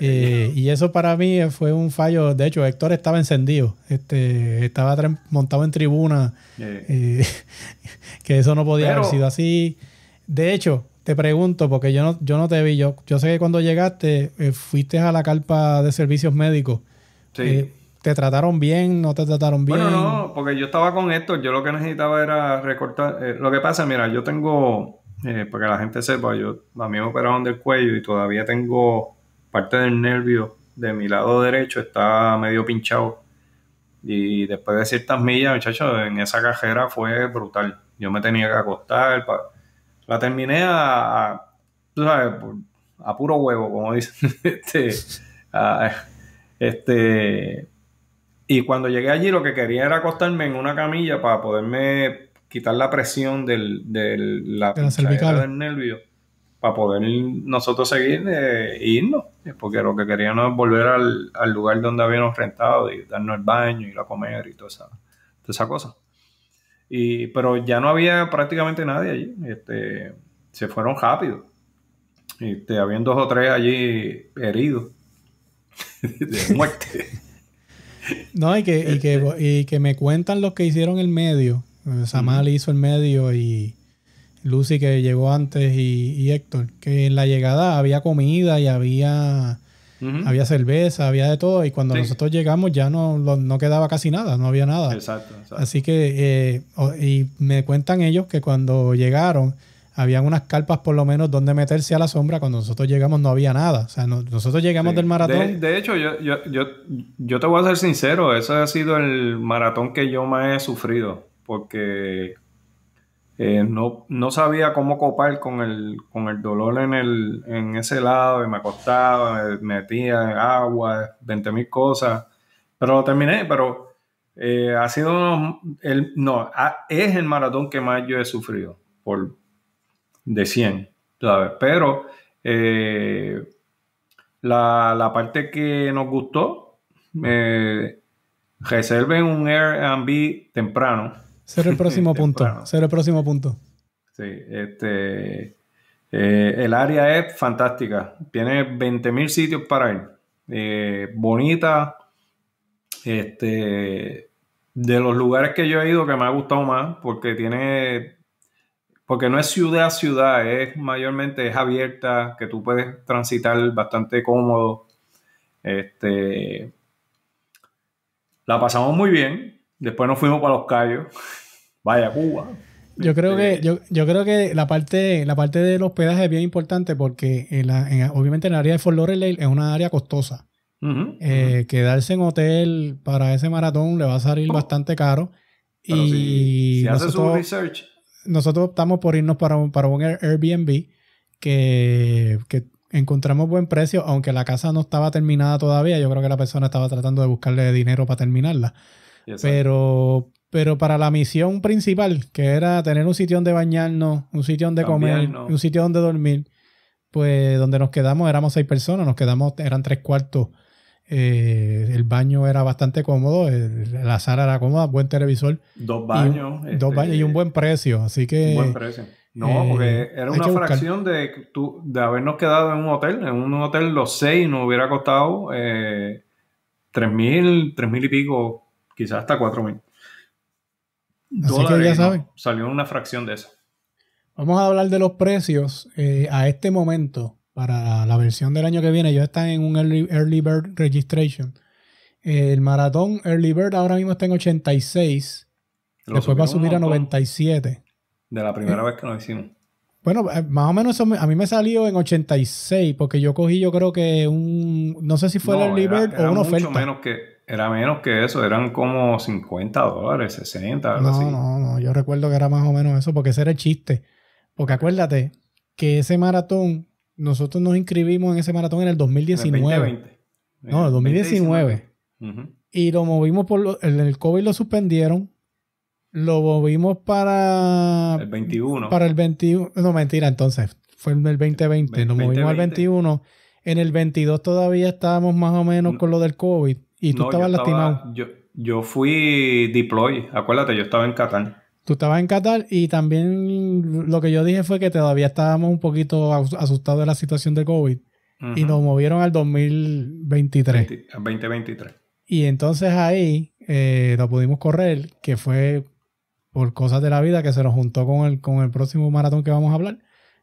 Eh, y eso para mí fue un fallo. De hecho, Héctor estaba encendido. Este, estaba montado en tribuna. Eh. Eh, que eso no podía haber sido así. De hecho, te pregunto, porque yo no, yo no te vi. Yo, yo sé que cuando llegaste, fuiste a la carpa de servicios médicos. Sí. ¿Te trataron bien? ¿No te trataron bien? Bueno, no, porque yo estaba con Héctor. Yo lo que necesitaba era recortar. lo que pasa, mira, yo tengo. para que la gente sepa, yo a mí me operaron del cuello y todavía tengo parte del nervio de mi lado derecho está medio pinchado. Y después de ciertas millas, muchachos, en esa cajera fue brutal. Yo me tenía que acostar. La terminé a, puro huevo, como dicen. Este, este, y cuando llegué allí, lo que quería era acostarme en una camilla para poderme quitar la presión del, la del nervio para poder nosotros seguir eh, e irnos, eh, porque lo que queríamos es volver al, al, lugar donde habíamos rentado y darnos el baño, ...y la comer y toda esa, cosa. Y, pero ya no había prácticamente nadie allí, este, se fueron rápido. Este, habían dos o tres allí heridos de muerte. No, y que, y que, y que, me cuentan los que hicieron el medio. Samal hizo el medio y, Lucy que llegó antes y, Héctor, que en la llegada había comida y había, había cerveza, había de todo, y cuando nosotros llegamos ya no, no quedaba casi nada, no había nada. Exacto. Así que, eh, y me cuentan ellos que cuando llegaron, habían unas carpas por lo menos donde meterse a la sombra. Cuando nosotros llegamos no había nada. O sea, nosotros llegamos del maratón. De, hecho, yo, yo, yo, yo, te voy a ser sincero, ese ha sido el maratón que yo más he sufrido. Porque eh, no, sabía cómo copar con el, con el dolor en, ese lado me acostaba, me metía en agua, 20 mil cosas, pero lo terminé, pero eh, ha sido el, no, es el maratón que más yo he sufrido por de 100, ¿sabes? Pero eh, la, la, parte que nos gustó, reserven un Airbnb temprano ser el próximo punto. Ser el próximo punto. Sí, este. Eh, el área es fantástica. Tiene 20.000 sitios para ir. Eh, bonita. Este. De los lugares que yo he ido que me ha gustado más, porque tiene. Porque no es ciudad a ciudad, es mayormente abierta, que tú puedes transitar bastante cómodo. Este. La pasamos muy bien. Después nos fuimos para Los Cayos. Vaya Cuba. Yo creo este, que, yo, creo que la parte, la parte del hospedaje es bien importante porque obviamente el área de Fort Lauderdale es una área costosa. Eh, quedarse en hotel para ese maratón le va a salir oh. bastante caro. y si, nosotros, haces un research. Nosotros optamos por irnos para un, para un Airbnb que, que encontramos buen precio, aunque la casa no estaba terminada todavía. Yo creo que la persona estaba tratando de buscarle dinero para terminarla pero, pero para la misión principal, que era tener un sitio donde bañarnos, un sitio donde comer, un sitio donde dormir, pues donde nos quedamos éramos seis personas, nos quedamos, eran tres cuartos. Eh, el baño era bastante cómodo, la sala era cómoda, buen televisor. Dos baños. dos este, baños y un buen precio, así que... No, eh, porque era una fracción de, de habernos quedado en un hotel. En un hotel los seis nos hubiera costado eh, tres mil, tres mil y pico quizás hasta $4,000. mil. ya saben. salió una fracción de eso. Vamos a hablar de los precios eh, a este momento para la versión del año que viene. Yo están en un early, bird registration. El maratón Early Bird ahora mismo está en 86. Lo después va a subir a 97. De la primera vez que lo hicimos. Bueno, eh, más o menos eso a mí me salió en 86 porque yo cogí yo creo que un... No sé si fue el Early Bird o una mucho menos que era menos que eso, eran como 50 dólares, 60, algo no, No, no, yo recuerdo que era más o menos eso, porque ese era el chiste. Porque acuérdate que ese maratón, nosotros nos inscribimos en ese maratón en el 2019. En el No, el 2019. Y lo movimos por lo, el, COVID lo suspendieron. Lo movimos para. El 21. Para el 21. No, mentira, entonces. Fue en el 2020. Nos movimos al 21. En el 22 todavía estábamos más o menos con lo del COVID. Y tú estabas lastimado. Yo, fui deploy, acuérdate, yo estaba en Qatar. Tú estabas en Qatar y también lo que yo dije fue que todavía estábamos un poquito asustados de la situación de COVID. Y nos movieron al 2023. 2023. Y entonces ahí eh, lo pudimos correr, que fue por cosas de la vida que se nos juntó con el, con el próximo maratón que vamos a hablar,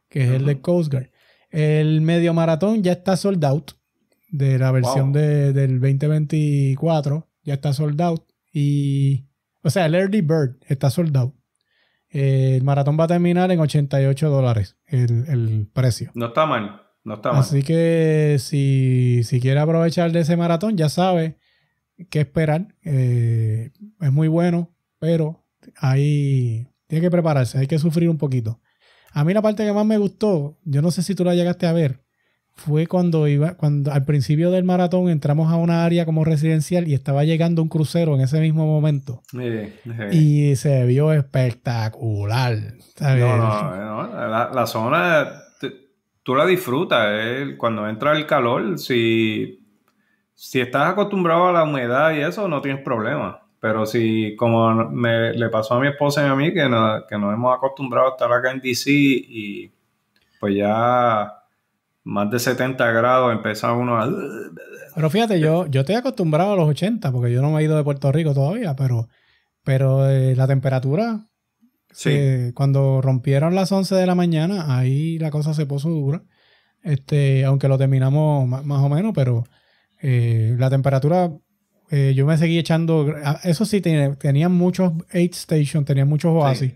que es el de Coast Guard. El medio maratón ya está sold out de la versión de, del 2024. Ya está sold out. Y, o sea, el Early Bird está sold out. Eh, el maratón va a terminar en 88 dólares el, precio. No está mal. No está mal. Así que si, si quiere aprovechar de ese maratón, ya sabe qué esperar. Eh, es muy bueno, pero ahí tiene que prepararse, hay que sufrir un poquito. A mí la parte que más me gustó, yo no sé si tú la llegaste a ver, fue cuando iba, cuando al principio del maratón entramos a una área como residencial y estaba llegando un crucero en ese mismo momento. Y se vio espectacular. No, no, La, zona tú la disfrutas. Eh, cuando entra el calor, si, si estás acostumbrado a la humedad y eso, no tienes problema. Pero si, como me, le pasó a mi esposa y a mí, que, no, que nos hemos acostumbrado a estar acá en DC y pues ya más de 70 grados empezaba uno a... Pero fíjate, yo, yo estoy acostumbrado a los 80 porque yo no me he ido de Puerto Rico todavía, pero, pero eh, la temperatura... Sí. Eh, cuando rompieron las 11 de la mañana, ahí la cosa se puso dura. Este, aunque lo terminamos más, o menos, pero eh, la temperatura yo me seguí echando. Ah, eso sí, tenía tenían muchos eight stations, tenía muchos Oasis.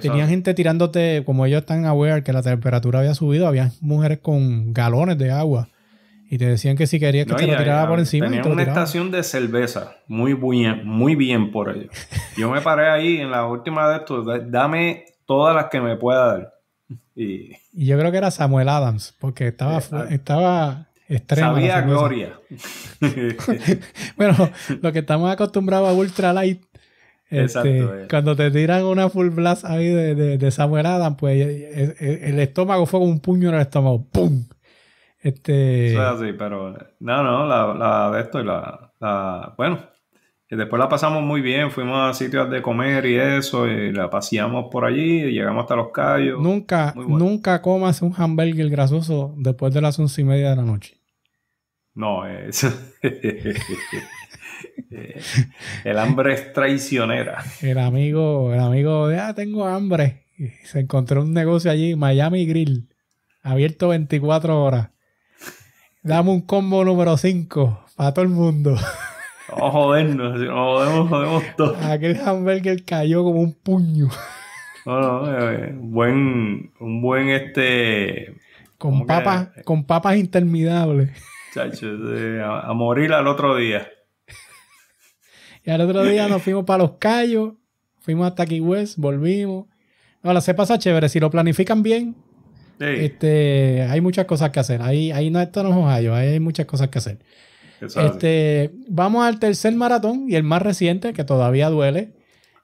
Tenía gente tirándote, como ellos están aware que la temperatura había subido, había mujeres con galones de agua. Y te decían que si querías que te lo tirara por encima. Tenían una estación de cerveza. Muy bien, muy bien por ello. Yo me paré ahí en la última de estos. Dame todas las que me pueda dar. Y, yo creo que era Samuel Adams, porque estaba, ah, estaba Sabía gloria. bueno, lo que estamos acostumbrados a ultra ultralight Exacto. Este, eh. Cuando te tiran una full blast ahí de, de, Samuel pues eh, eh, el, estómago fue como un puño en el estómago. ¡Pum! Este... es así, pero. No, no, la, de esto y la, Bueno, y después la pasamos muy bien. Fuimos a sitios de comer y eso, y la paseamos por allí, y llegamos hasta los callos. Nunca, nunca comas un hamburger grasoso después de las once y media de la noche. No, es. Eh, el hambre es traicionera. El amigo, el amigo ya ah, tengo hambre. se encontró un negocio allí, Miami Grill, abierto 24 horas. Dame un combo número 5 para todo el mundo. Oh, jodernos, jodemos, jodemos todo. Aquel hamburger cayó como un puño. Eh, buen, un buen este... Con papas, con papas interminables. Chacho, a morir al otro día. Y otro día nos fuimos para Los Cayos, fuimos hasta Key West, volvimos. No, se pasa chévere. Si lo planifican bien, este, hay muchas cosas que hacer. Ahí, ahí no están los Ohio, hay muchas cosas que hacer. Este, vamos al tercer maratón y el más reciente, que todavía duele.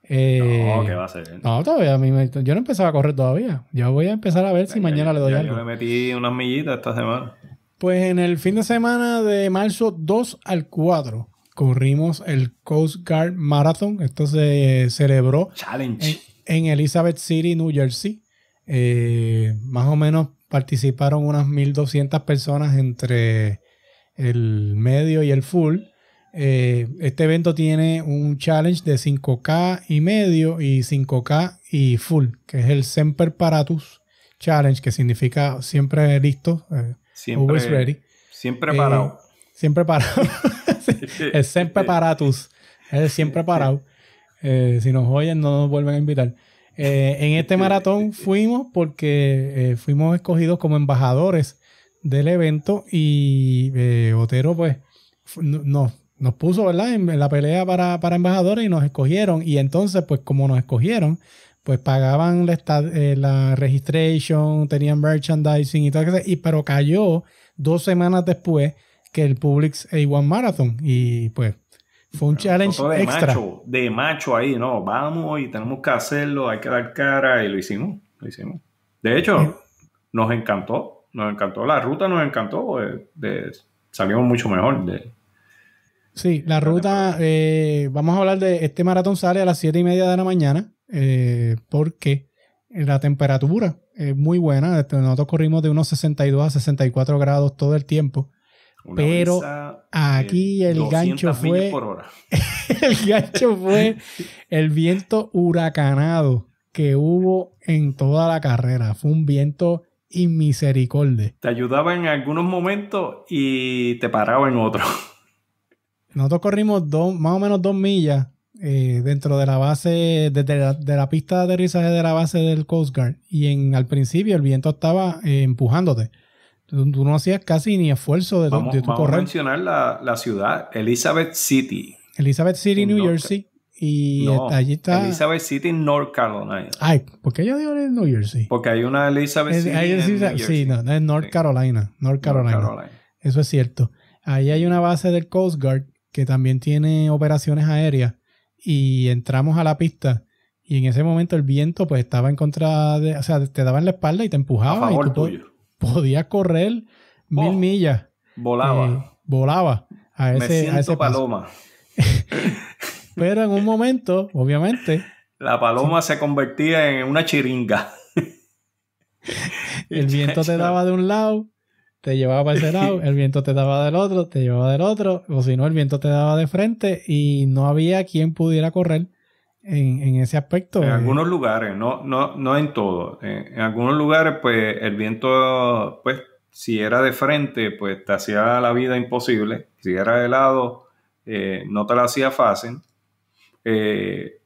Eh, no, ¿qué va a ser? No, todavía. yo no empezaba a correr todavía. Yo voy a empezar a ver si mañana le doy algo. Yo me metí unas millitas esta semana. Pues en el fin de semana de marzo 2 al 4 corrimos el Coast Guard Marathon. Esto se eh, celebró En, Elizabeth City, New Jersey. Eh, más o menos participaron unas 1.200 personas entre el medio y el full. Eh, este evento tiene un challenge de 5K y medio y 5K y full, que es el Semper Paratus Challenge, que significa siempre listo, siempre, always ready. Siempre parado. Siempre parado. es siempre paratus. Es siempre eh, eh, parado. Eh. si nos oyen, no nos vuelven a invitar. en este maratón fuimos porque fuimos escogidos como embajadores del evento y Otero, pues, nos, nos puso, ¿verdad?, en, la pelea para, embajadores y nos escogieron. Y entonces, pues, como nos escogieron, pues pagaban la, la registration, tenían merchandising y todo eso. Y, pero cayó dos semanas después que el Publix A1 Marathon. Y pues fue un challenge de extra. Macho, de macho ahí, no, vamos y tenemos que hacerlo, hay que dar cara y lo hicimos, lo hicimos. De hecho, nos encantó, nos encantó, la ruta nos encantó, salimos mucho mejor. De, sí, la ruta, eh, vamos a hablar de este maratón sale a las 7 y media de la mañana, eh, porque la temperatura es muy buena, este, nosotros corrimos de unos 62 a 64 grados todo el tiempo pero aquí el gancho fue. el gancho fue el viento huracanado que hubo en toda la carrera. Fue un viento inmisericorde. Te ayudaba en algunos momentos y te paraba en otros. Nosotros corrimos dos, más o menos dos millas eh, dentro de la base, desde la, de la pista de aterrizaje de la base del Coast Guard. Y en, al principio el viento estaba eh, empujándote. Tú, no hacías casi ni esfuerzo de, vamos, vamos a mencionar la, ciudad, Elizabeth City. Elizabeth City, New Jersey. Y allí está. Elizabeth City, North Carolina. Ay, ¿por qué yo digo en New Jersey? Porque hay una Elizabeth City. sí, no, es North, Carolina, North Carolina. Eso es cierto. Ahí hay una base del Coast Guard que también tiene operaciones aéreas. Y entramos a la pista. Y en ese momento el viento pues estaba en contra de, o sea, te daba en la espalda y te empujaba podía correr mil oh. millas. Volaba. Eh, volaba. A ese, paloma. Pero en un momento, obviamente. La paloma se convertía en una chiringa. el viento te daba de un lado, te llevaba para ese lado, el viento te daba del otro, te llevaba del otro, o si no, el viento te daba de frente y no había quien pudiera correr en, ese aspecto. En eh, algunos lugares, no, en todo. En, algunos lugares, pues el viento, pues si era de frente, pues te hacía la vida imposible. Si era de lado, eh, no te la hacía fácil. Eh,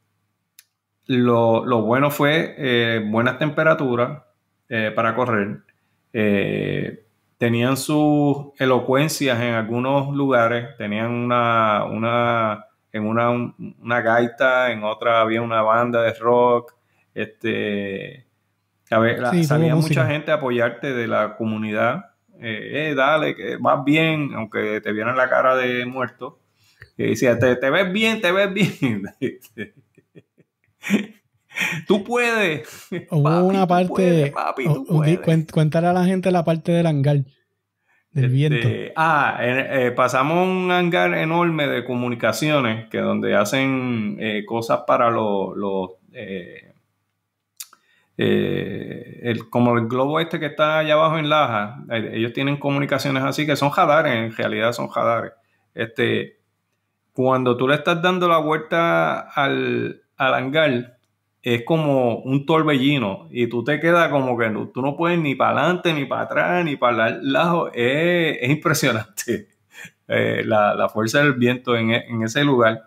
lo, lo, bueno fue buenas temperaturas para correr. tenían sus elocuencias en algunos lugares, tenían una, una en una, una gaita, en otra había una banda de rock, este, a ver, salía mucha gente a apoyarte de la comunidad, eh, eh, dale, que vas bien, aunque te vieran la cara de muerto, y decía, te, ves bien, te ves bien. tú puedes. Hubo una parte. a la gente la parte del hangar el este, viento. ah, eh, pasamos un hangar enorme de comunicaciones, que donde hacen eh, cosas para los... Eh, como el globo este que está allá abajo en Laja, ellos tienen comunicaciones así que son jadares. en realidad son jadares. Este, cuando tú le estás dando la vuelta al, al hangar, es como un torbellino y tú te quedas como que tú no puedes ni para adelante, ni para atrás, ni para el lado. Es, impresionante eh, la, fuerza del viento en, e, ese lugar.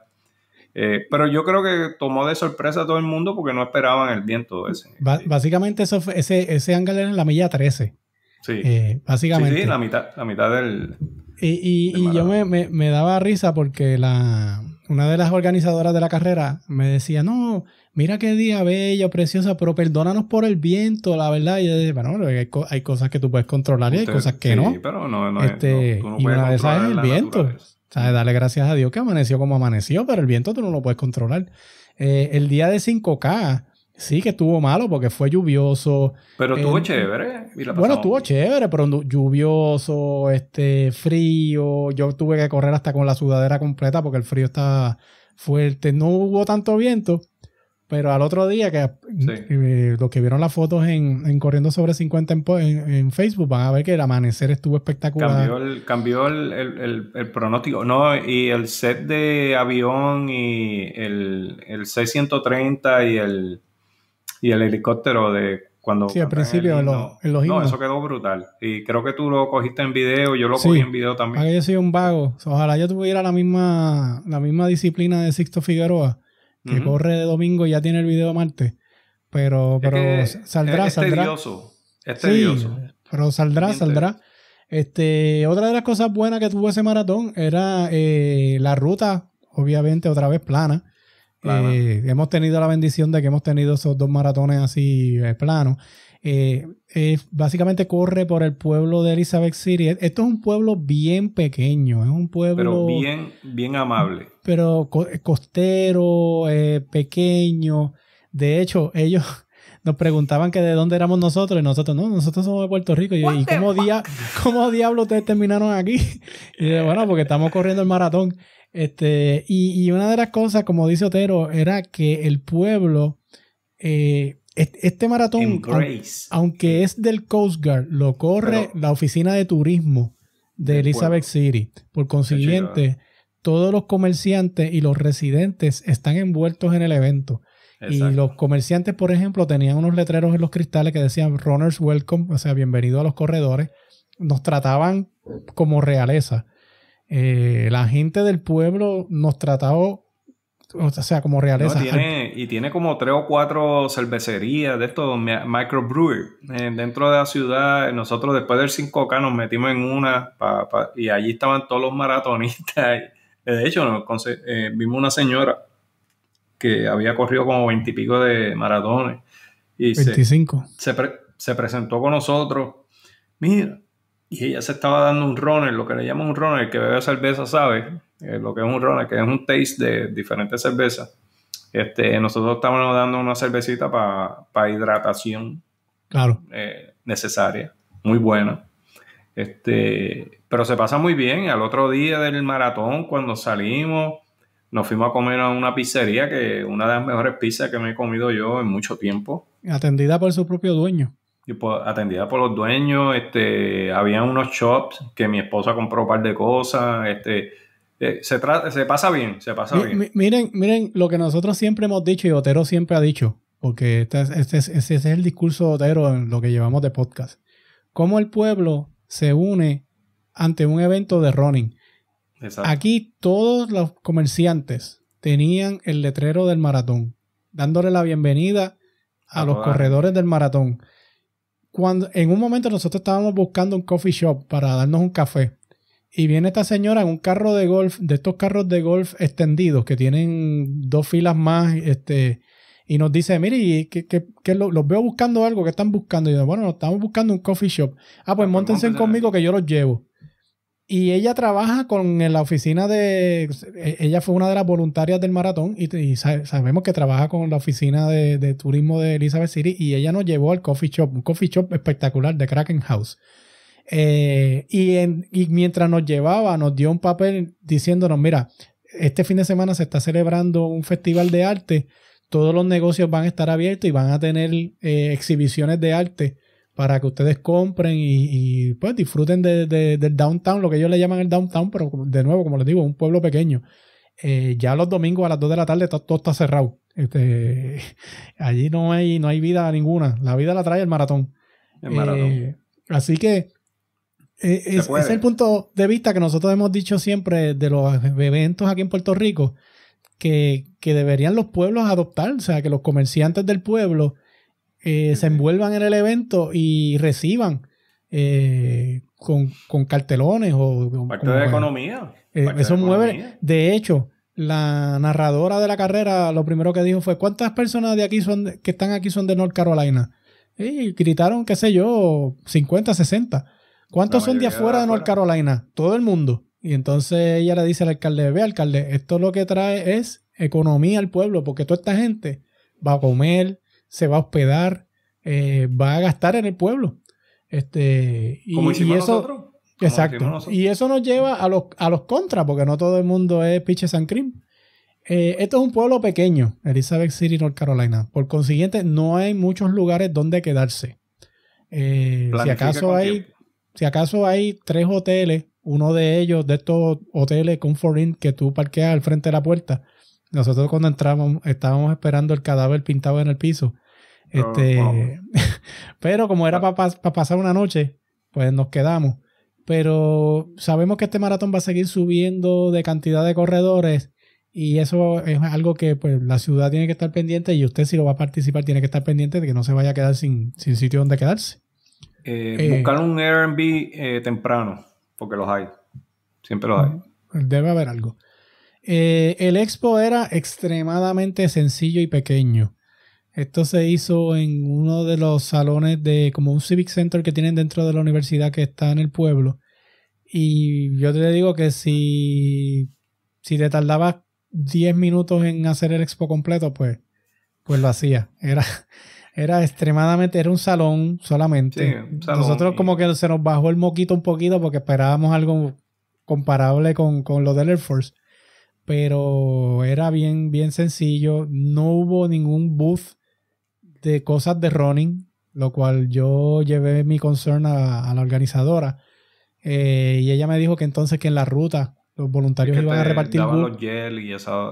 Eh, pero yo creo que tomó de sorpresa a todo el mundo porque no esperaban el viento ese. Eh, básicamente eso ese, ese ángel en la milla 13. Sí. básicamente. Sí, la mitad, la mitad del... Y, yo me, daba risa porque la, una de las organizadoras de la carrera me decía, no, mira qué día bello, preciosa, pero perdónanos por el viento, la verdad. Y bueno, hay, cosas que tú puedes controlar y hay cosas que sí, no. pero no, este, y una de esas es el viento. O sea, dale gracias a Dios que amaneció como amaneció, pero el viento tú no lo puedes controlar. Eh, el día de 5K, sí que estuvo malo porque fue lluvioso. Pero estuvo em, chévere. bueno, estuvo chévere, pero lluvioso, este, frío. Yo tuve que correr hasta con la sudadera completa porque el frío está fuerte. No hubo tanto viento, pero al otro día, que eh, los que vieron las fotos en, Corriendo sobre 50 en, Facebook van a ver que el amanecer estuvo espectacular. Cambió el, pronóstico, ¿no? Y el set de avión y el, el y el, y el helicóptero de cuando... Sí, al principio, en, los, No, eso quedó brutal. Y creo que tú lo cogiste en video, yo lo cogí en video también. Para yo soy un vago. Ojalá yo tuviera la misma, la misma disciplina de Sixto Figueroa que corre de domingo y ya tiene el video martes. Pero, pero saldrá, es Tedioso. Es tedioso. pero saldrá, saldrá. Este, otra de las cosas buenas que tuvo ese maratón era eh, la ruta, obviamente, otra vez plana. Eh, hemos tenido la bendición de que hemos tenido esos dos maratones así eh, planos. Eh, básicamente corre por el pueblo de Elizabeth City. E-, esto es un pueblo bien pequeño, es un pueblo... Pero bien, bien amable. Pero eh, costero, eh, pequeño. De hecho, ellos nos preguntaban que de dónde éramos nosotros y nosotros, no, nosotros somos de Puerto Rico. Y, cómo, día, cómo diablos terminaron aquí? bueno, porque estamos corriendo el maratón. Este, y, y, una de las cosas, como dice Otero, era que el pueblo eh, este, este maratón, aunque es del Coast Guard, lo corre la oficina de turismo de Elizabeth City. Por consiguiente, todos los comerciantes y los residentes están envueltos en el evento. Y los comerciantes, por ejemplo, tenían unos letreros en los cristales que decían Runners Welcome, o sea, bienvenido a los corredores. Nos trataban como realeza. Eh, la gente del pueblo nos trataba o sea, como realeza. y tiene como tres o cuatro cervecerías de estos microbrewer. Eh, dentro de la ciudad, nosotros después del 5K nos metimos en una y allí estaban todos los maratonistas. De hecho, eh, vimos una señora que había corrido como veintipico de maratones. Y 25. Se, presentó con nosotros. Mira, y ella se estaba dando un runner, lo que le llaman un runner, que bebe cerveza sabe eh, lo que es un runner, que es un taste de diferentes cervezas. Este, nosotros estamos dando una cervecita para hidratación claro. Eh, necesaria, muy buena. Este, pero se pasa muy bien. Al otro día del maratón, cuando salimos, nos fuimos a comer a una pizzería, que una de las mejores pizzas que me he comido yo en mucho tiempo. Atendida por su propio dueño. Pues, atendida por los dueños, este, había unos shops que mi esposa compró un par de cosas, este, eh, se, pasa bien, se pasa bien. Miren, miren lo que nosotros siempre hemos dicho y Otero siempre ha dicho, porque ese este este es el discurso de Otero en lo que llevamos de podcast. Cómo el pueblo se une ante un evento de running. Aquí todos los comerciantes tenían el letrero del maratón, dándole la bienvenida a, ah, los ah. corredores del maratón. Cuando en un momento nosotros estábamos buscando un coffee shop para darnos un café y viene esta señora en un carro de golf, de estos carros de golf extendidos que tienen dos filas más, este, y nos dice, mire, los, veo buscando algo, ¿qué están buscando. Y yo, bueno, estamos buscando un coffee shop. Ah, pues, ah, pues montense conmigo que yo los llevo. Y ella trabaja con la oficina de. E, ella fue una de las voluntarias del maratón y, sabemos que trabaja con la oficina de, de, turismo de Elizabeth City. Y ella nos llevó al coffee shop, un coffee shop espectacular de Kraken House. Eh, y, mientras nos llevaba, nos dio un papel diciéndonos, mira, este fin de semana se está celebrando un festival de arte, todos los negocios van a estar abiertos y van a tener eh, exhibiciones de arte para que ustedes compren y, pues disfruten del downtown, lo que ellos le llaman el downtown, pero de nuevo, como les digo, un pueblo pequeño. Eh, ya los domingos a las 2 de la tarde todo, está cerrado. Este, allí no hay, no hay vida ninguna. La vida la trae el maratón. así que eh, es, es, el punto de vista que nosotros hemos dicho siempre de los eventos aquí en Puerto Rico, que, deberían los pueblos adoptar, o sea, que los comerciantes del pueblo eh, se envuelvan en el evento y reciban eh, con, cartelones o... Parte de economía. eso mueve... De hecho, la narradora de la carrera lo primero que dijo fue, ¿cuántas personas de aquí son que están aquí son de North Carolina? Y gritaron, qué sé yo, 50, 60. ¿Cuántos son de afuera de, North Carolina? Todo el mundo. Y entonces ella le dice al alcalde, ve alcalde, esto lo que trae es economía al pueblo, porque toda esta gente va a comer, se va a hospedar, eh, va a gastar en el pueblo. Este, y, Como hicimos nosotros. Exacto. Y eso nos lleva a los, a los contras, porque no todo el mundo es pitches and cream. Eh, esto es un pueblo pequeño, Elizabeth City, North Carolina. Por consiguiente, no hay muchos lugares donde quedarse. Eh, si acaso hay si acaso hay tres hoteles, uno de ellos, de estos hoteles Comfort Inn que tú parqueas al frente de la puerta. Nosotros cuando entramos estábamos esperando el cadáver pintado en el piso. Ah, este, pero como era ah. para pasar una noche, pues nos quedamos. Pero sabemos que este maratón va a seguir subiendo de cantidad de corredores y eso es algo que pues, la ciudad tiene que estar pendiente y usted si lo va a participar tiene que estar pendiente de que no se vaya a quedar sin sitio donde quedarse. Eh, eh, buscar un Airbnb eh, temprano, porque los hay. Siempre los hay. Debe haber algo. el expo era extremadamente sencillo y pequeño. Esto se hizo en uno de los salones de como un Civic Center que tienen dentro de la universidad que está en el pueblo. Y yo te digo que si, si te tardabas 10 minutos en hacer el expo completo, pues, pues lo hacía. Era, era extremadamente, era un salón solamente. Sí, Nosotros como que se nos bajó el moquito un poquito porque esperábamos algo comparable con, lo del Air Force. Pero era bien, bien sencillo. No hubo ningún booth de cosas de running, lo cual yo llevé mi concern a, la organizadora. Eh, y ella me dijo que entonces que en la ruta los voluntarios iban a repartir. los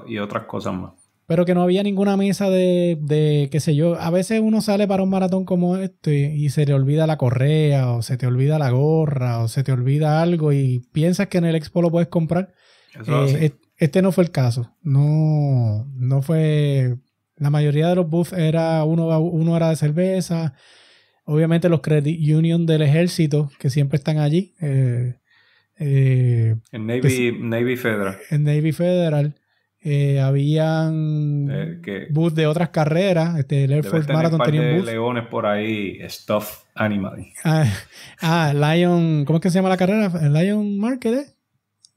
y otras cosas más. Pero que no había ninguna mesa de, de, qué sé yo. A veces uno sale para un maratón como este y, se le olvida la correa, o se te olvida la gorra, o se te olvida algo y piensas que en el expo lo puedes comprar. Eh, e-, este, no fue el caso. No, no fue. La mayoría de los booths era uno, uno era de cerveza. Obviamente los credit union del ejército que siempre están allí. Eh, eh, en Navy, Navy Federal. En Navy Federal. Eh, habían eh, Bus de otras carreras. Este, el Air Force Marathon tenía un booth. leones por ahí, Stuff Animal. Ah, ah, Lion. ¿Cómo es que se llama la carrera? Lion Market? Eh?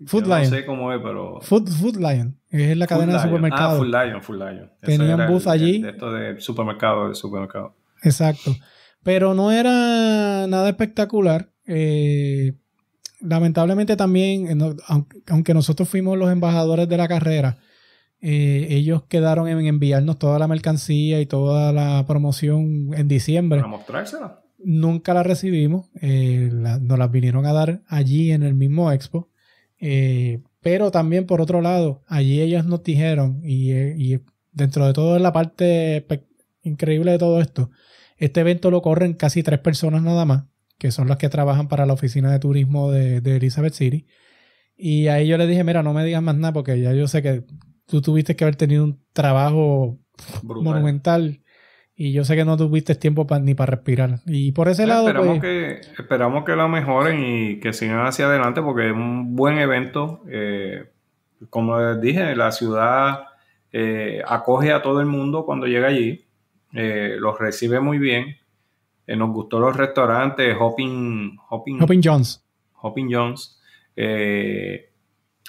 Food Lion. No sé cómo es, pero. Food, Food Lion. Es la cadena de supermercados. Ah, Food Lion, full Lion. Tenían bus allí. esto de supermercado, de supermercado. Exacto. Pero no era nada espectacular. Eh, lamentablemente también, aunque nosotros fuimos los embajadores de la carrera, eh, ellos quedaron en enviarnos toda la mercancía y toda la promoción en diciembre. Para mostrársela. Nunca la recibimos, eh, la, las vinieron a dar allí en el mismo expo. Eh, pero también, por otro lado, allí ellos nos dijeron, y, eh, dentro de todo la parte increíble de todo esto, este evento lo corren casi tres personas nada más, que son las que trabajan para la oficina de turismo de, Elizabeth City. Y ahí yo les dije, mira, no me digas más nada porque ya yo sé que tú tuviste que haber tenido un trabajo monumental y yo sé que no tuviste tiempo ni para respirar. Y por ese lado... Esperamos, pues, que, esperamos que lo mejoren y que sigan hacia adelante porque es un buen evento. Eh, como les dije, la ciudad eh, acoge a todo el mundo cuando llega allí, eh, los recibe muy bien. nos gustó los restaurantes, Hopping, Hopping, Hopping Jones. Hopping Jones.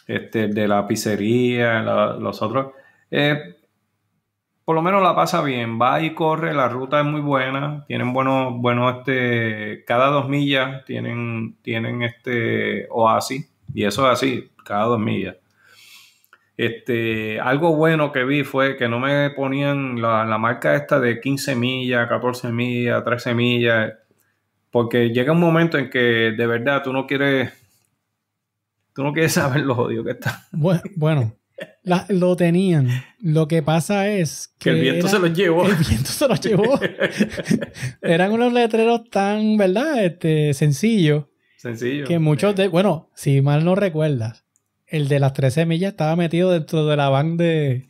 Este, de la pizzería, los otros. Eh, por lo menos la pasa bien, va y corre, la ruta es muy buena, tienen buenos, bueno este, cada dos millas tienen, tienen este oasis, y eso es así, cada dos millas. Este, algo bueno que vi fue que no me ponían la, la marca esta de 15 millas, 14 millas, 13 millas, porque llega un momento en que de verdad tú no quieres Tú no quieres saber lo odios que está. Bueno, lo tenían. Lo que pasa es que. el viento se los llevó. El viento se los llevó. Eran unos letreros tan, ¿verdad? Este, sencillos. Sencillo. Que muchos de. Bueno, si mal no recuerdas, el de las tres semillas estaba metido dentro de la van de.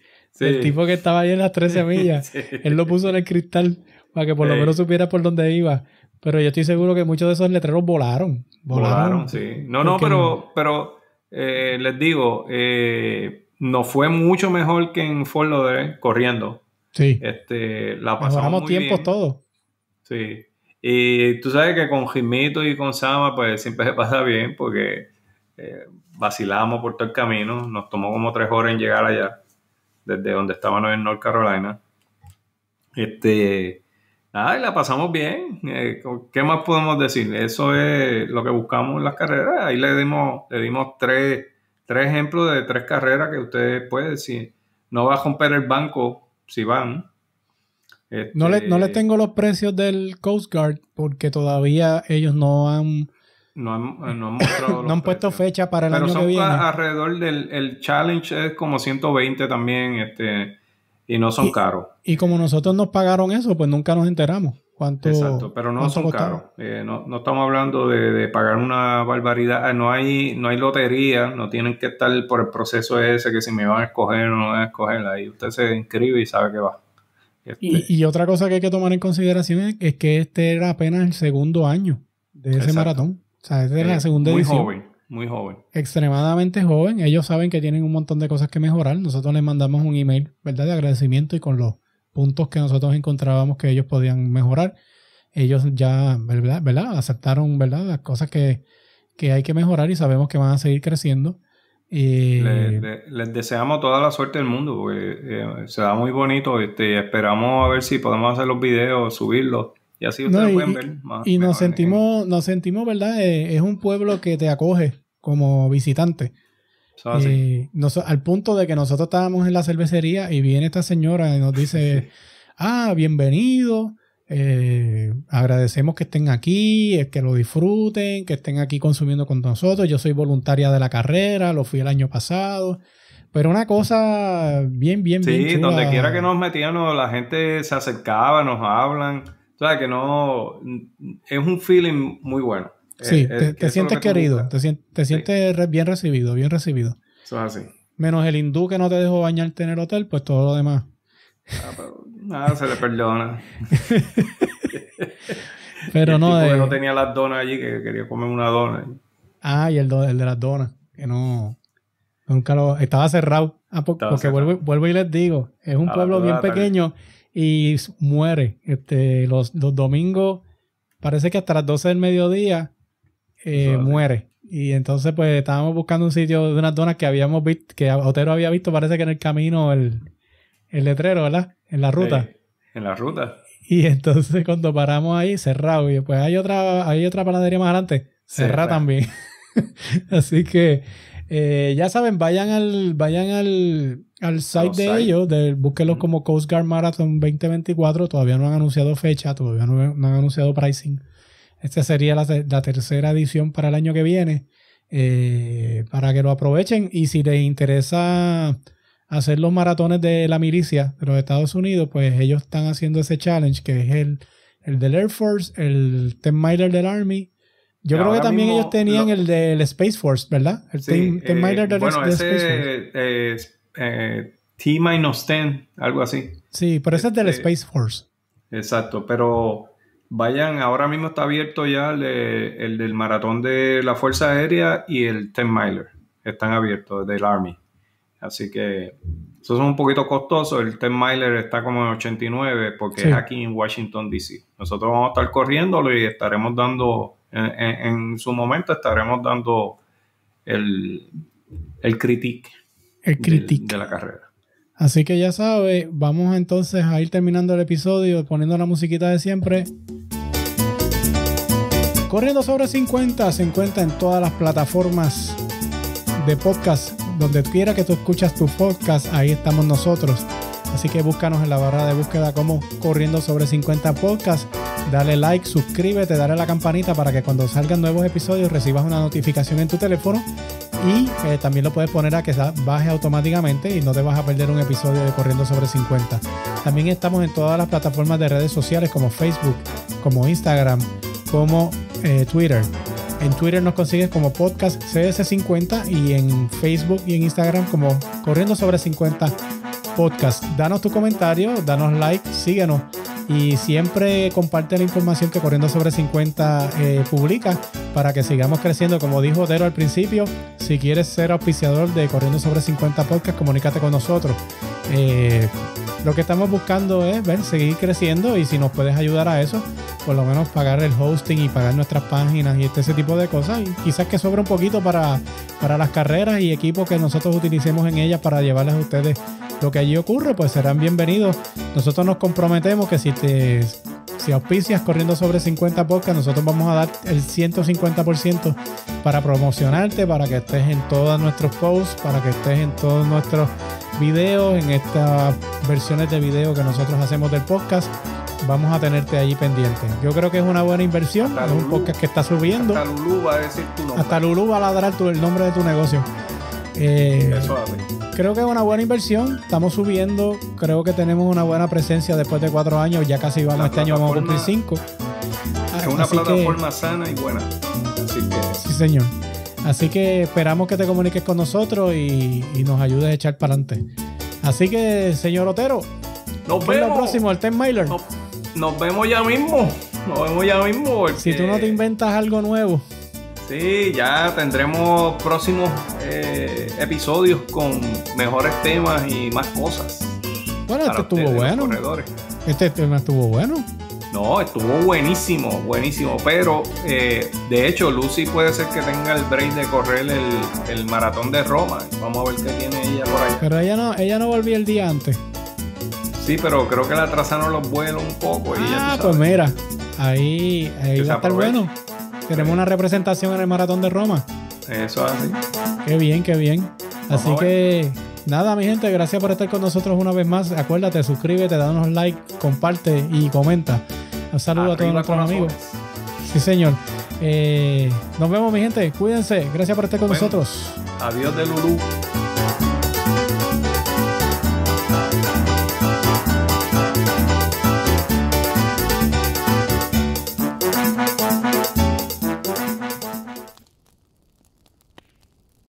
tipo que estaba ahí en las tres semillas. Él lo puso en el cristal para que por lo menos supiera por dónde iba. Pero yo estoy seguro que muchos de esos letreros volaron. Volaron, sí. No, no, pero, pero eh, les digo, eh, no nos fue mucho mejor que en Fort Lauderdale corriendo. Sí. Este, la pasamos muy tiempos todos. Sí. Y tú sabes que con Jimito y con Sama, pues siempre se pasa bien porque eh, vacilamos por todo el camino. Nos tomó como tres horas en llegar allá, desde donde estábamos en North Carolina. Este Ah, la pasamos bien. Eh, ¿Qué más podemos decir? Eso es lo que buscamos en las carreras. Ahí le dimos, le dimos tres, tres ejemplos de tres carreras que ustedes pueden decir. No va a romper el banco si van. No, le, no le este, tengo los precios del Coast Guard porque todavía ellos no han... No han, eh, puesto fecha para el año que viene. Alrededor del el challenge es como 120 también. Este, y no son caros. Y como nosotros nos pagaron eso, pues nunca nos enteramos. Cuánto, Exacto, pero no son caros. Eh, no, estamos hablando de, pagar una barbaridad. Ah, no hay, no hay lotería, no tienen que estar por el proceso ese que si me van a escoger o no van a escogerla Ahí usted se inscribe y sabe que va. Este, y, otra cosa que hay que tomar en consideración es, que este era apenas el segundo año de ese maratón. O sea, este es la eh, segunda muy edición. Joven. Muy joven. Extremadamente joven. Ellos saben que tienen un montón de cosas que mejorar. Nosotros les mandamos un email, ¿verdad? De agradecimiento y con los puntos que nosotros encontrábamos que ellos podían mejorar. Ellos ya, ¿verdad? ¿verdad? Aceptaron, ¿verdad? Las cosas que, que hay que mejorar y sabemos que van a seguir creciendo. Les, deseamos toda la suerte del mundo, porque eh, se da muy bonito. Este, esperamos a ver si podemos hacer los videos, subirlos. Y así ustedes pueden ver más. Y nos sentimos, nos sentimos, ¿verdad? Eh, es un pueblo que te acoge como visitante. Eh, al punto de que nosotros estábamos en la cervecería y viene esta señora y nos dice, ah, bienvenido, eh, agradecemos que estén aquí, que lo disfruten, que estén aquí consumiendo con nosotros. Yo soy voluntaria de la carrera, lo fui el año pasado. Pero una cosa bien, bien, bien. Sí, donde quiera que nos metíamos, la gente se acercaba, nos hablan. O sea, que no. Es un feeling muy bueno. Eh, sí, eh, te, sientes querido, te, sientes bien recibido, bien recibido. Eso es así. Menos el hindú que no te dejó bañarte en el hotel, pues todo lo demás. Ah, pero, nada, se le perdona. pero no. Eh. no tenía las donas allí, que quería comer una dona. Ah, y el, de las donas, que no. Nunca lo. Estaba cerrado. Ah, porque Vuelvo, y les digo, es un pueblo bien pequeño y muere. Este, los, los domingos, parece que hasta las 12 del mediodía eh, muere. Y entonces, pues estábamos buscando un sitio de unas donas que habíamos visto, que Otero había visto, parece que en el camino, el, letrero, ¿verdad? En la ruta. en la ruta. Y entonces, cuando paramos ahí, cerrado. Y pues hay otra, hay otra panadería más adelante, cerrada también. Así que, eh, ya saben, vayan al, vayan al, al site de ellos, de, búsquenlos como Coast Guard Marathon 2024. Todavía no han anunciado fecha, todavía no han anunciado pricing. Esta sería la, tercera edición para el año que viene. Eh, para que lo aprovechen. Y si les interesa hacer los maratones de la milicia de los Estados Unidos, pues ellos están haciendo ese challenge que es el, el del Air Force, el 10 miler del Army. Yo creo que también ellos tenían el del Space Force, ¿verdad? El sí, 10, eh, miler del, bueno, ese, Space eh, T-10, algo así. Sí, pero ese es del este Space Force. Exacto, pero vayan, ahora mismo está abierto ya el, del maratón de la Fuerza Aérea y el 10 miler. Están abiertos del Army. Así que eso es un poquito costoso. El 10 miler está como en 89 porque es aquí en Washington, D.C. Nosotros vamos a estar corriéndolo y estaremos dando, en, su momento estaremos dando el, critique, el critique. de la carrera. Así que ya sabe, vamos entonces a ir terminando el episodio poniendo la musiquita de siempre. Corriendo sobre 50 se encuentra en todas las plataformas de podcast. Donde quiera que tú escuchas tu podcast, ahí estamos nosotros. Así que búscanos en la barra de búsqueda como Corriendo sobre 50 Podcast. Dale like, suscríbete, dale a la campanita para que cuando salgan nuevos episodios recibas una notificación en tu teléfono y eh, también lo puedes poner a que baje automáticamente y no te vas a perder un episodio de Corriendo sobre 50. También estamos en todas las plataformas de redes sociales como Facebook, como Instagram, como eh, Twitter. En Twitter nos consigues como podcast CS50 y en Facebook y en Instagram como Corriendo sobre 50 podcast. Danos tu comentario, danos like, síguenos y siempre comparte la información que Corriendo sobre 50 eh, publica para que sigamos creciendo. Como dijo Dero al principio, si quieres ser auspiciador de Corriendo sobre 50 podcast, comunícate con nosotros. Eh, lo que estamos buscando es ver, seguir creciendo y si nos puedes ayudar a eso, por lo menos pagar el hosting y pagar nuestras páginas y este, ese tipo de cosas. Y quizás que sobra un poquito para, para las carreras y equipos que nosotros utilicemos en ellas para llevarles a ustedes lo que allí ocurre, pues serán bienvenidos. Nosotros nos comprometemos que si te auspicias corriendo sobre 50 podcasts, nosotros vamos a dar el 150% para promocionarte, para que estés en todos nuestros posts, para que estés en todos nuestros videos, en estas versiones de video que nosotros hacemos del podcast. Vamos a tenerte allí pendiente. Yo creo que es una buena inversión. un podcast que está subiendo. Hasta Lulú va a decir tu nombre. Hasta va a ladrar tu, el nombre de tu negocio. Eh, Eso Creo que es una buena inversión. Estamos subiendo. Creo que tenemos una buena presencia después de cuatro años. Ya casi vamos, este año vamos a cumplir cinco. Es ah, una plataforma sana y buena. Así que. Sí, señor. Así que esperamos que te comuniques con nosotros y, nos ayudes a echar para adelante. Así que, señor Otero, nos vemos. próximo, el Ten Mailer. Nos, vemos ya mismo. Nos vemos ya mismo. Si tú no te inventas algo nuevo. Sí, ya tendremos próximos eh, episodios con mejores temas y más cosas. Bueno, este estuvo bueno. Este tema estuvo bueno. No, estuvo buenísimo, buenísimo. Pero eh, de hecho, Lucy puede ser que tenga el break de correr el, maratón de Roma. Vamos a ver qué tiene ella por ahí. Pero ella no, ella no volvió el día antes. Sí, pero creo que la atrasaron los vuelos un poco. ah, pues mira, ahí, ahí va bueno. Tenemos una representación en el Maratón de Roma. Eso es así. Qué bien, qué bien. así que nada, mi gente, gracias por estar con nosotros una vez más. Acuérdate, suscríbete, danos like, comparte y comenta. Un saludo a todos nuestros amigos. Sí, señor. Eh, nos vemos, mi gente. Cuídense. Gracias por estar con nosotros. Adiós de Lulú.